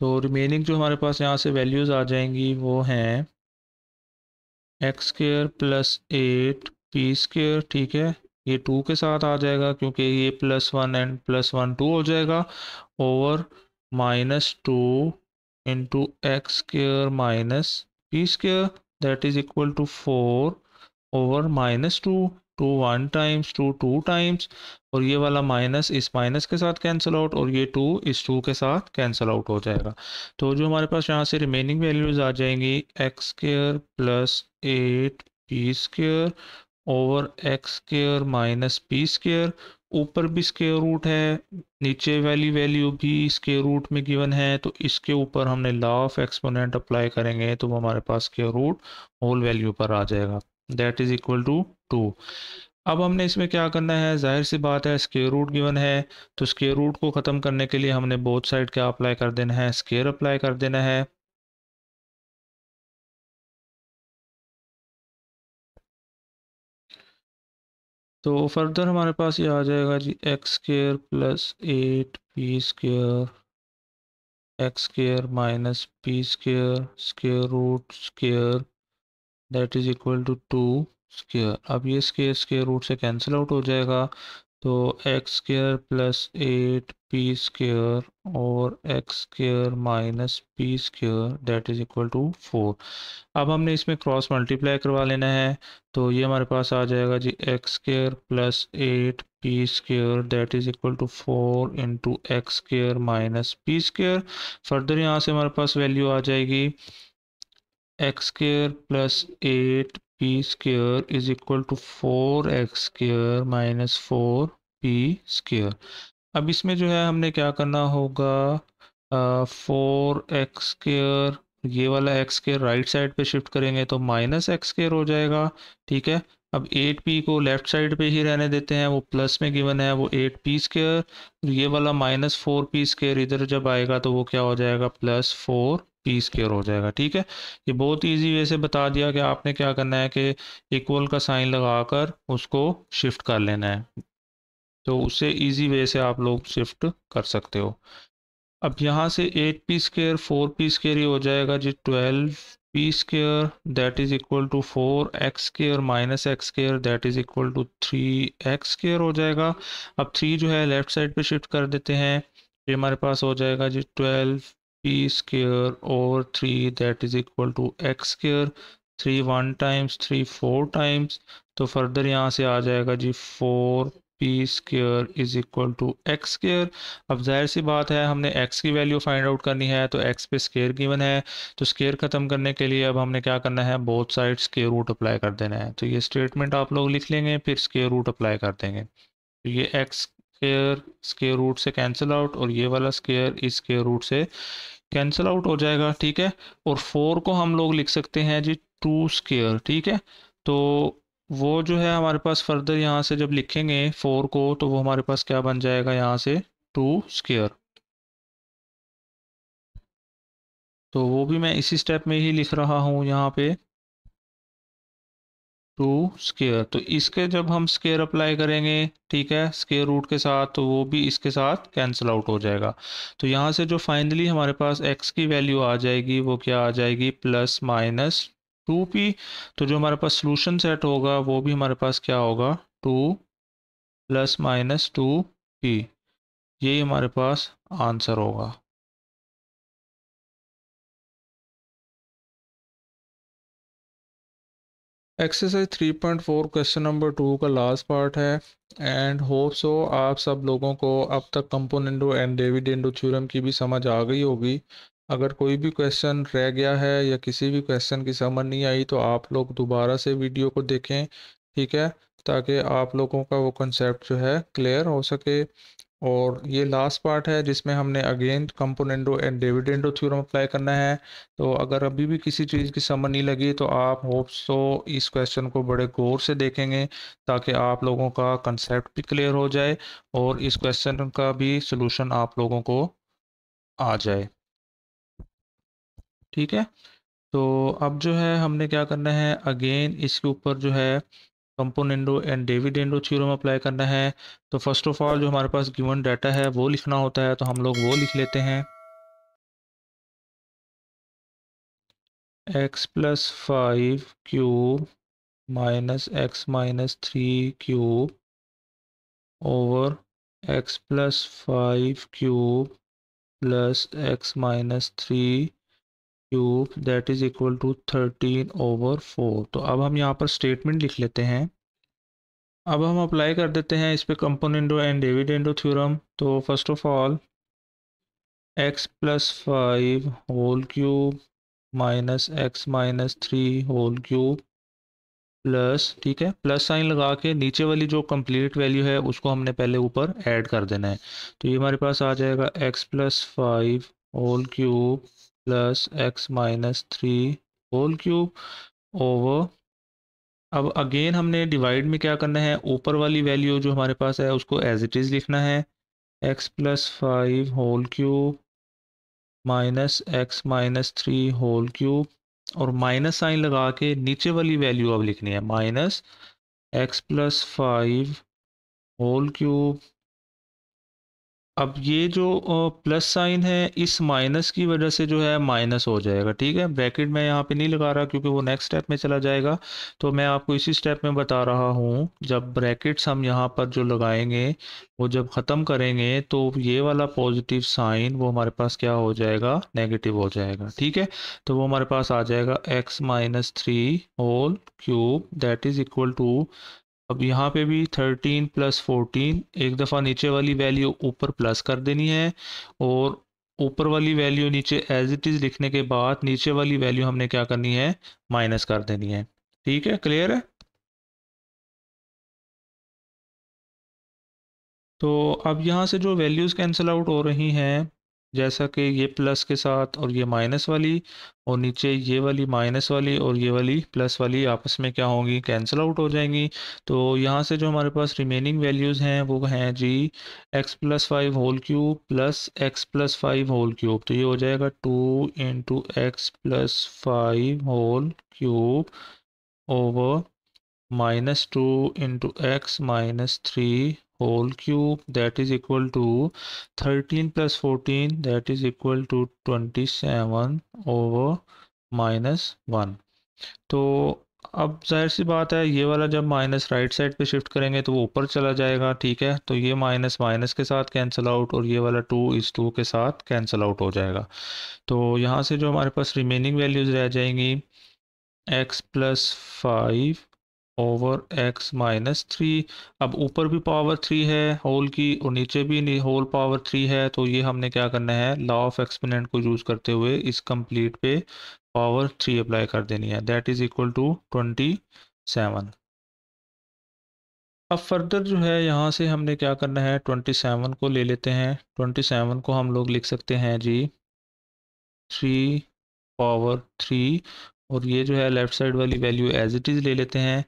तो रिमेनिंग जो हमारे पास यहाँ से वैल्यूज़ आ जाएंगी वो हैं x square plus eight p square ठीक है ये टू के साथ आ जाएगा क्योंकि ये plus one and plus one two हो जाएगा over minus two into x square minus p square that is equal to four over minus two two one times two two times और ये वाला माइनस इस माइनस के साथ cancel out और ये टू इस टू के साथ कैंसिल आउट हो जाएगा तो जो हमारे पास यहाँ से रिमेनिंग वैल्यूज आ जाएंगी x square plus eight p square over x square minus p square ऊपर भी स्केयर रूट है नीचे वाली वैल्यू भी स्केयर रूट में गिवन है तो इसके ऊपर हमने लॉ ऑफ एक्सपोनेंट अप्लाई करेंगे तो वो हमारे पास स्केयर रूट होल वैल्यू पर आ जाएगा that is equal to two अब हमने इसमें क्या करना है जाहिर सी बात है स्केयर रूट गिवन है तो स्केयर रूट को ख़त्म करने के लिए हमने बोथ साइड क्या अप्लाई कर देना है स्केयर अप्लाई कर देना है तो फर्दर हमारे पास ये आ जाएगा जी x square plus eight p square x square minus p square square root square that is equal to two square अब ये स्केयर स्केयर रूट से कैंसिल आउट हो जाएगा तो x square plus eight p square और x square minus p square that is equal to four अब हमने इसमें क्रॉस मल्टीप्लाई करवा लेना है तो ये हमारे पास आ जाएगा जी x square plus eight p square that is equal to four into x square minus p square further यहाँ से हमारे पास वैल्यू आ जाएगी x square plus eight p square is equal to four x square minus four p square अब इसमें जो है हमने क्या करना होगा फोर एक्स स्क्र ये वाला एक्स स्क्र राइट साइड पे शिफ्ट करेंगे तो माइनस एक्स स्क्र हो जाएगा ठीक है अब एट पी को लेफ्ट साइड पे ही रहने देते हैं वो प्लस में गिवन है वो एट पी स्केयर ये वाला माइनस फोर पी स्केयर इधर जब आएगा तो वो क्या हो जाएगा प्लस फोर पी स्केयर हो जाएगा ठीक है ये बहुत इजी वे से बता दिया कि आपने क्या करना है कि इक्वल का साइन लगाकर उसको शिफ्ट कर लेना है तो उससे इजी वे से आप लोग शिफ्ट कर सकते हो अब यहाँ से eight p square four p square ही हो जाएगा जी twelve p square that is equal to four x square minus x square that is equal to three x square हो जाएगा अब थ्री जो है लेफ्ट साइड पे शिफ्ट कर देते हैं ये हमारे पास हो जाएगा जी ट्वेल्व पी square और three that is equal to x square three one times three four times तो फर्दर यहाँ से आ जाएगा जी four p square is equal to x square अब जाहिर सी बात है हमने एक्स की वैल्यू फाइंड आउट करनी है तो एक्स पे स्केयर गिवन है तो स्केयर ख़त्म करने के लिए अब हमने क्या करना है both side square root apply कर देना है तो ये स्टेटमेंट आप लोग लिख लेंगे फिर स्केयर रूट अप्लाई कर देंगे तो ये एक्स स्केयर स्केयर रूट से कैंसिल आउट और ये वाला स्केयर इस स्केयर रूट से कैंसिल आउट हो जाएगा ठीक है और फोर को हम लोग लिख सकते हैं जी टू स्केयर ठीक है तो वो जो है हमारे पास फर्दर यहाँ से जब लिखेंगे फोर को तो वो हमारे पास क्या बन जाएगा यहाँ से टू स्केयर तो वो भी मैं इसी स्टेप में ही लिख रहा हूँ यहाँ पे टू स्केयर तो इसके जब हम स्केयर अप्लाई करेंगे ठीक है स्केयर रूट के साथ तो वो भी इसके साथ कैंसिल आउट हो जाएगा तो यहाँ से जो फाइनली हमारे पास एक्स की वैल्यू आ जाएगी वो क्या आ जाएगी प्लस माइनस टू पी तो जो हमारे पास सोल्यूशन सेट होगा वो भी हमारे पास क्या होगा two plus minus two p यही हमारे पास आंसर होगा एक्सरसाइज 3.4 क्वेश्चन नंबर टू का लास्ट पार्ट है एंड होप सो आप सब लोगों को अब तक componendo and dividendo theorem की भी समझ आ गई होगी अगर कोई भी क्वेश्चन रह गया है या किसी भी क्वेश्चन की समझ नहीं आई तो आप लोग दोबारा से वीडियो को देखें ठीक है ताकि आप लोगों का वो कंसेप्ट जो है क्लियर हो सके और ये लास्ट पार्ट है जिसमें हमने again componendo and dividendo theorem apply करना है तो अगर अभी भी किसी चीज़ की समझ नहीं लगी तो आप होप सो इस क्वेश्चन को बड़े गौर से देखेंगे ताकि आप लोगों का कंसेप्ट भी क्लियर हो जाए और इस क्वेश्चन का भी सलूशन आप लोगों को आ जाए ठीक है तो अब जो है हमने क्या करना है अगेन इसके ऊपर जो है componendo and dividendo theorem apply करना है तो फर्स्ट ऑफ ऑल जो हमारे पास गिवन डाटा है वो लिखना होता है तो हम लोग वो लिख लेते हैं x plus five cube minus x minus three cube over x plus five cube plus x minus three cube that is equal to thirteen over four तो अब हम यहाँ पर स्टेटमेंट लिख लेते हैं अब हम अप्लाई कर देते हैं इस पर कंपोनेंडो एंड डिविडेंडो थ्योरम तो first of all x plus five whole cube minus x minus three whole cube plus ठीक है प्लस साइन लगा के नीचे वाली जो कंप्लीट वैल्यू है उसको हमने पहले ऊपर ऐड कर देना है तो ये हमारे पास आ जाएगा x plus five whole cube plus x minus three whole cube over अब अगेन हमने डिवाइड में क्या करना है ऊपर वाली वैल्यू जो हमारे पास है उसको एज इट इज़ लिखना है x plus five whole cube minus x minus three whole cube और माइनस साइन लगा के नीचे वाली वैल्यू अब लिखनी है minus x plus five whole cube अब ये जो प्लस साइन है इस माइनस की वजह से जो है माइनस हो जाएगा ठीक है ब्रैकेट मैं यहाँ पे नहीं लगा रहा क्योंकि वो नेक्स्ट स्टेप में चला जाएगा तो मैं आपको इसी स्टेप में बता रहा हूँ जब ब्रैकेट्स हम यहाँ पर जो लगाएंगे वो जब ख़त्म करेंगे तो ये वाला पॉजिटिव साइन वो हमारे पास क्या हो जाएगा नेगेटिव हो जाएगा ठीक है तो वो हमारे पास आ जाएगा x minus three whole cube that is equal to अब यहाँ पे भी 13 प्लस 14 एक दफ़ा नीचे वाली वैल्यू ऊपर प्लस कर देनी है और ऊपर वाली वैल्यू नीचे एज इट इज़ लिखने के बाद नीचे वाली वैल्यू हमने क्या करनी है माइनस कर देनी है ठीक है क्लियर है तो अब यहाँ से जो वैल्यूज़ कैंसिल आउट हो रही हैं जैसा कि ये प्लस के साथ और ये माइनस वाली और नीचे ये वाली माइनस वाली और ये वाली प्लस वाली आपस में क्या होंगी कैंसिल आउट हो जाएंगी तो यहाँ से जो हमारे पास रिमेनिंग वैल्यूज़ हैं वो हैं जी x plus five whole cube plus x plus five whole cube तो ये हो जाएगा two into x plus five whole cube over minus two into x minus three whole cube that is equal to thirteen plus fourteen that is equal to twenty seven over minus one तो अब जाहिर सी बात है ये वाला जब minus right side पे शिफ्ट करेंगे तो वो ऊपर चला जाएगा ठीक है तो ये माइनस माइनस के साथ कैंसिल आउट और ये वाला टू इस टू के साथ कैंसिल आउट हो जाएगा तो यहाँ से जो हमारे पास रिमेनिंग वैल्यूज़ रह जाएंगी x plus five over x minus three अब ऊपर भी पावर थ्री है होल की और नीचे भी होल पावर थ्री है तो ये हमने क्या करना है लॉ ऑफ एक्सपोनेंट को यूज़ करते हुए इस कंप्लीट पे पावर थ्री अप्लाई कर देनी है that is equal to twenty seven अब फर्दर जो है यहाँ से हमने क्या करना है ट्वेंटी सेवन को ले लेते हैं ट्वेंटी सेवन को हम लोग लिख सकते हैं जी थ्री पावर थ्री और ये जो है लेफ़्ट साइड वाली वैल्यू एज इट इज़ ले लेते हैं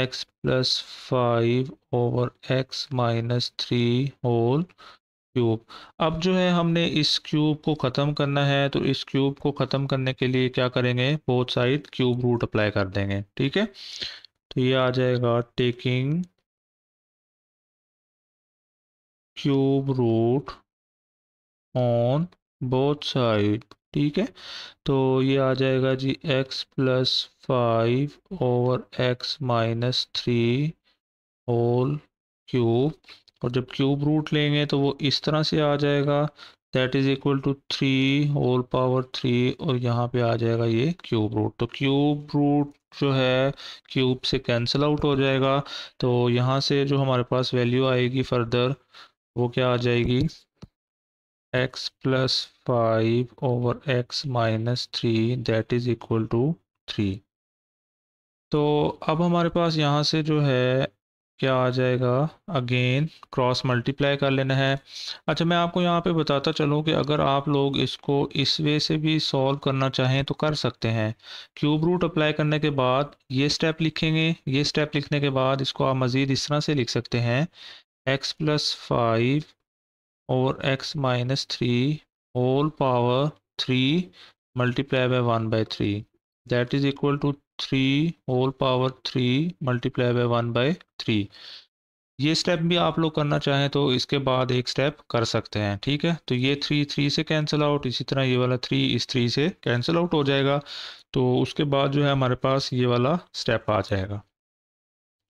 x plus five over x minus three whole cube अब जो है हमने इस क्यूब को ख़त्म करना है तो इस क्यूब को ख़त्म करने के लिए क्या करेंगे both side cube root apply कर देंगे ठीक है तो ये आ जाएगा taking cube root on both side ठीक है तो ये आ जाएगा जी x plus five over x minus three whole cube और जब क्यूब रूट लेंगे तो वो इस तरह से आ जाएगा that is equal to three whole power three और यहाँ पे आ जाएगा ये क्यूब रूट तो क्यूब रूट जो है क्यूब से कैंसिल आउट हो जाएगा तो यहाँ से जो हमारे पास वैल्यू आएगी फर्दर वो क्या आ जाएगी x plus five over x minus three that is equal to three तो अब हमारे पास यहाँ से जो है क्या आ जाएगा अगेन क्रॉस मल्टीप्लाई कर लेना है अच्छा मैं आपको यहाँ पे बताता चलूँ कि अगर आप लोग इसको इस वे से भी सॉल्व करना चाहें तो कर सकते हैं क्यूब रूट अप्लाई करने के बाद ये स्टेप लिखेंगे ये स्टेप लिखने के बाद इसको आप मज़ीद इस तरह से लिख सकते हैं एक्स प्लस फाइव और x minus three whole power three multiply by one by three that is equal to three whole power three multiply by one by three ये स्टेप भी आप लोग करना चाहें तो इसके बाद एक स्टेप कर सकते हैं ठीक है तो ये थ्री थ्री से कैंसिल आउट इसी तरह ये वाला थ्री इस थ्री से कैंसिल आउट हो जाएगा तो उसके बाद जो है हमारे पास ये वाला स्टेप आ जाएगा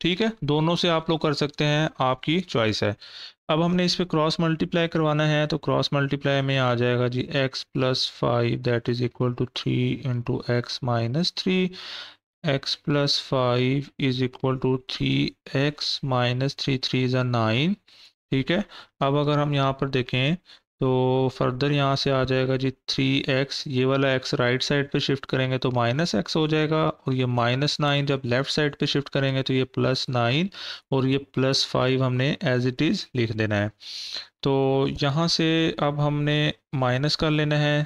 ठीक है दोनों से आप लोग कर सकते हैं आपकी चॉइस है अब हमने इस पर क्रॉस मल्टीप्लाई करवाना है तो क्रॉस मल्टीप्लाई में आ जाएगा जी x plus five that is equal to three into x minus three x plus five is equal to three x minus three three uh nine ठीक है अब अगर हम यहाँ पर देखें तो फर्दर यहाँ से आ जाएगा जी थ्री एक्स ये वाला एक्स राइट साइड पे शिफ्ट करेंगे तो माइनस एक्स हो जाएगा और ये माइनस नाइन जब लेफ़्ट साइड पे शिफ्ट करेंगे तो ये प्लस नाइन और ये प्लस फाइव हमने एज इट इज़ लिख देना है तो यहाँ से अब हमने माइनस कर लेना है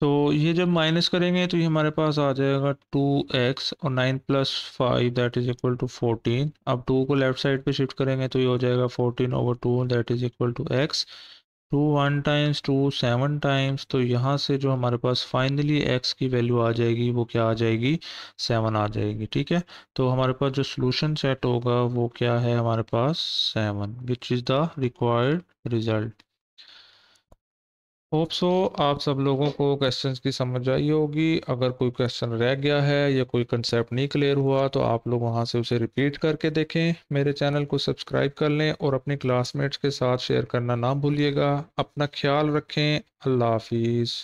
तो ये जब माइनस करेंगे तो ये हमारे पास आ जाएगा टू एक्स और nine plus five that is equal to fourteen अब टू को लेफ्ट साइड पे शिफ्ट करेंगे तो ये हो जाएगा fourteen over two that is equal to x two one times two seven times तो यहाँ से जो हमारे पास फाइनली एक्स की वैल्यू आ जाएगी वो क्या आ जाएगी सेवन आ जाएगी ठीक है तो हमारे पास जो सोल्यूशन सेट होगा वो क्या है हमारे पास seven which is the required result hope so आप सब लोगों को क्वेश्चन की समझ आई होगी अगर कोई क्वेश्चन रह गया है या कोई कंसेप्ट नहीं क्लियर हुआ तो आप लोग वहाँ से उसे रिपीट करके देखें मेरे चैनल को सब्सक्राइब कर लें और अपने क्लासमेट्स के साथ शेयर करना ना भूलिएगा अपना ख्याल रखें अल्लाह हाफिज़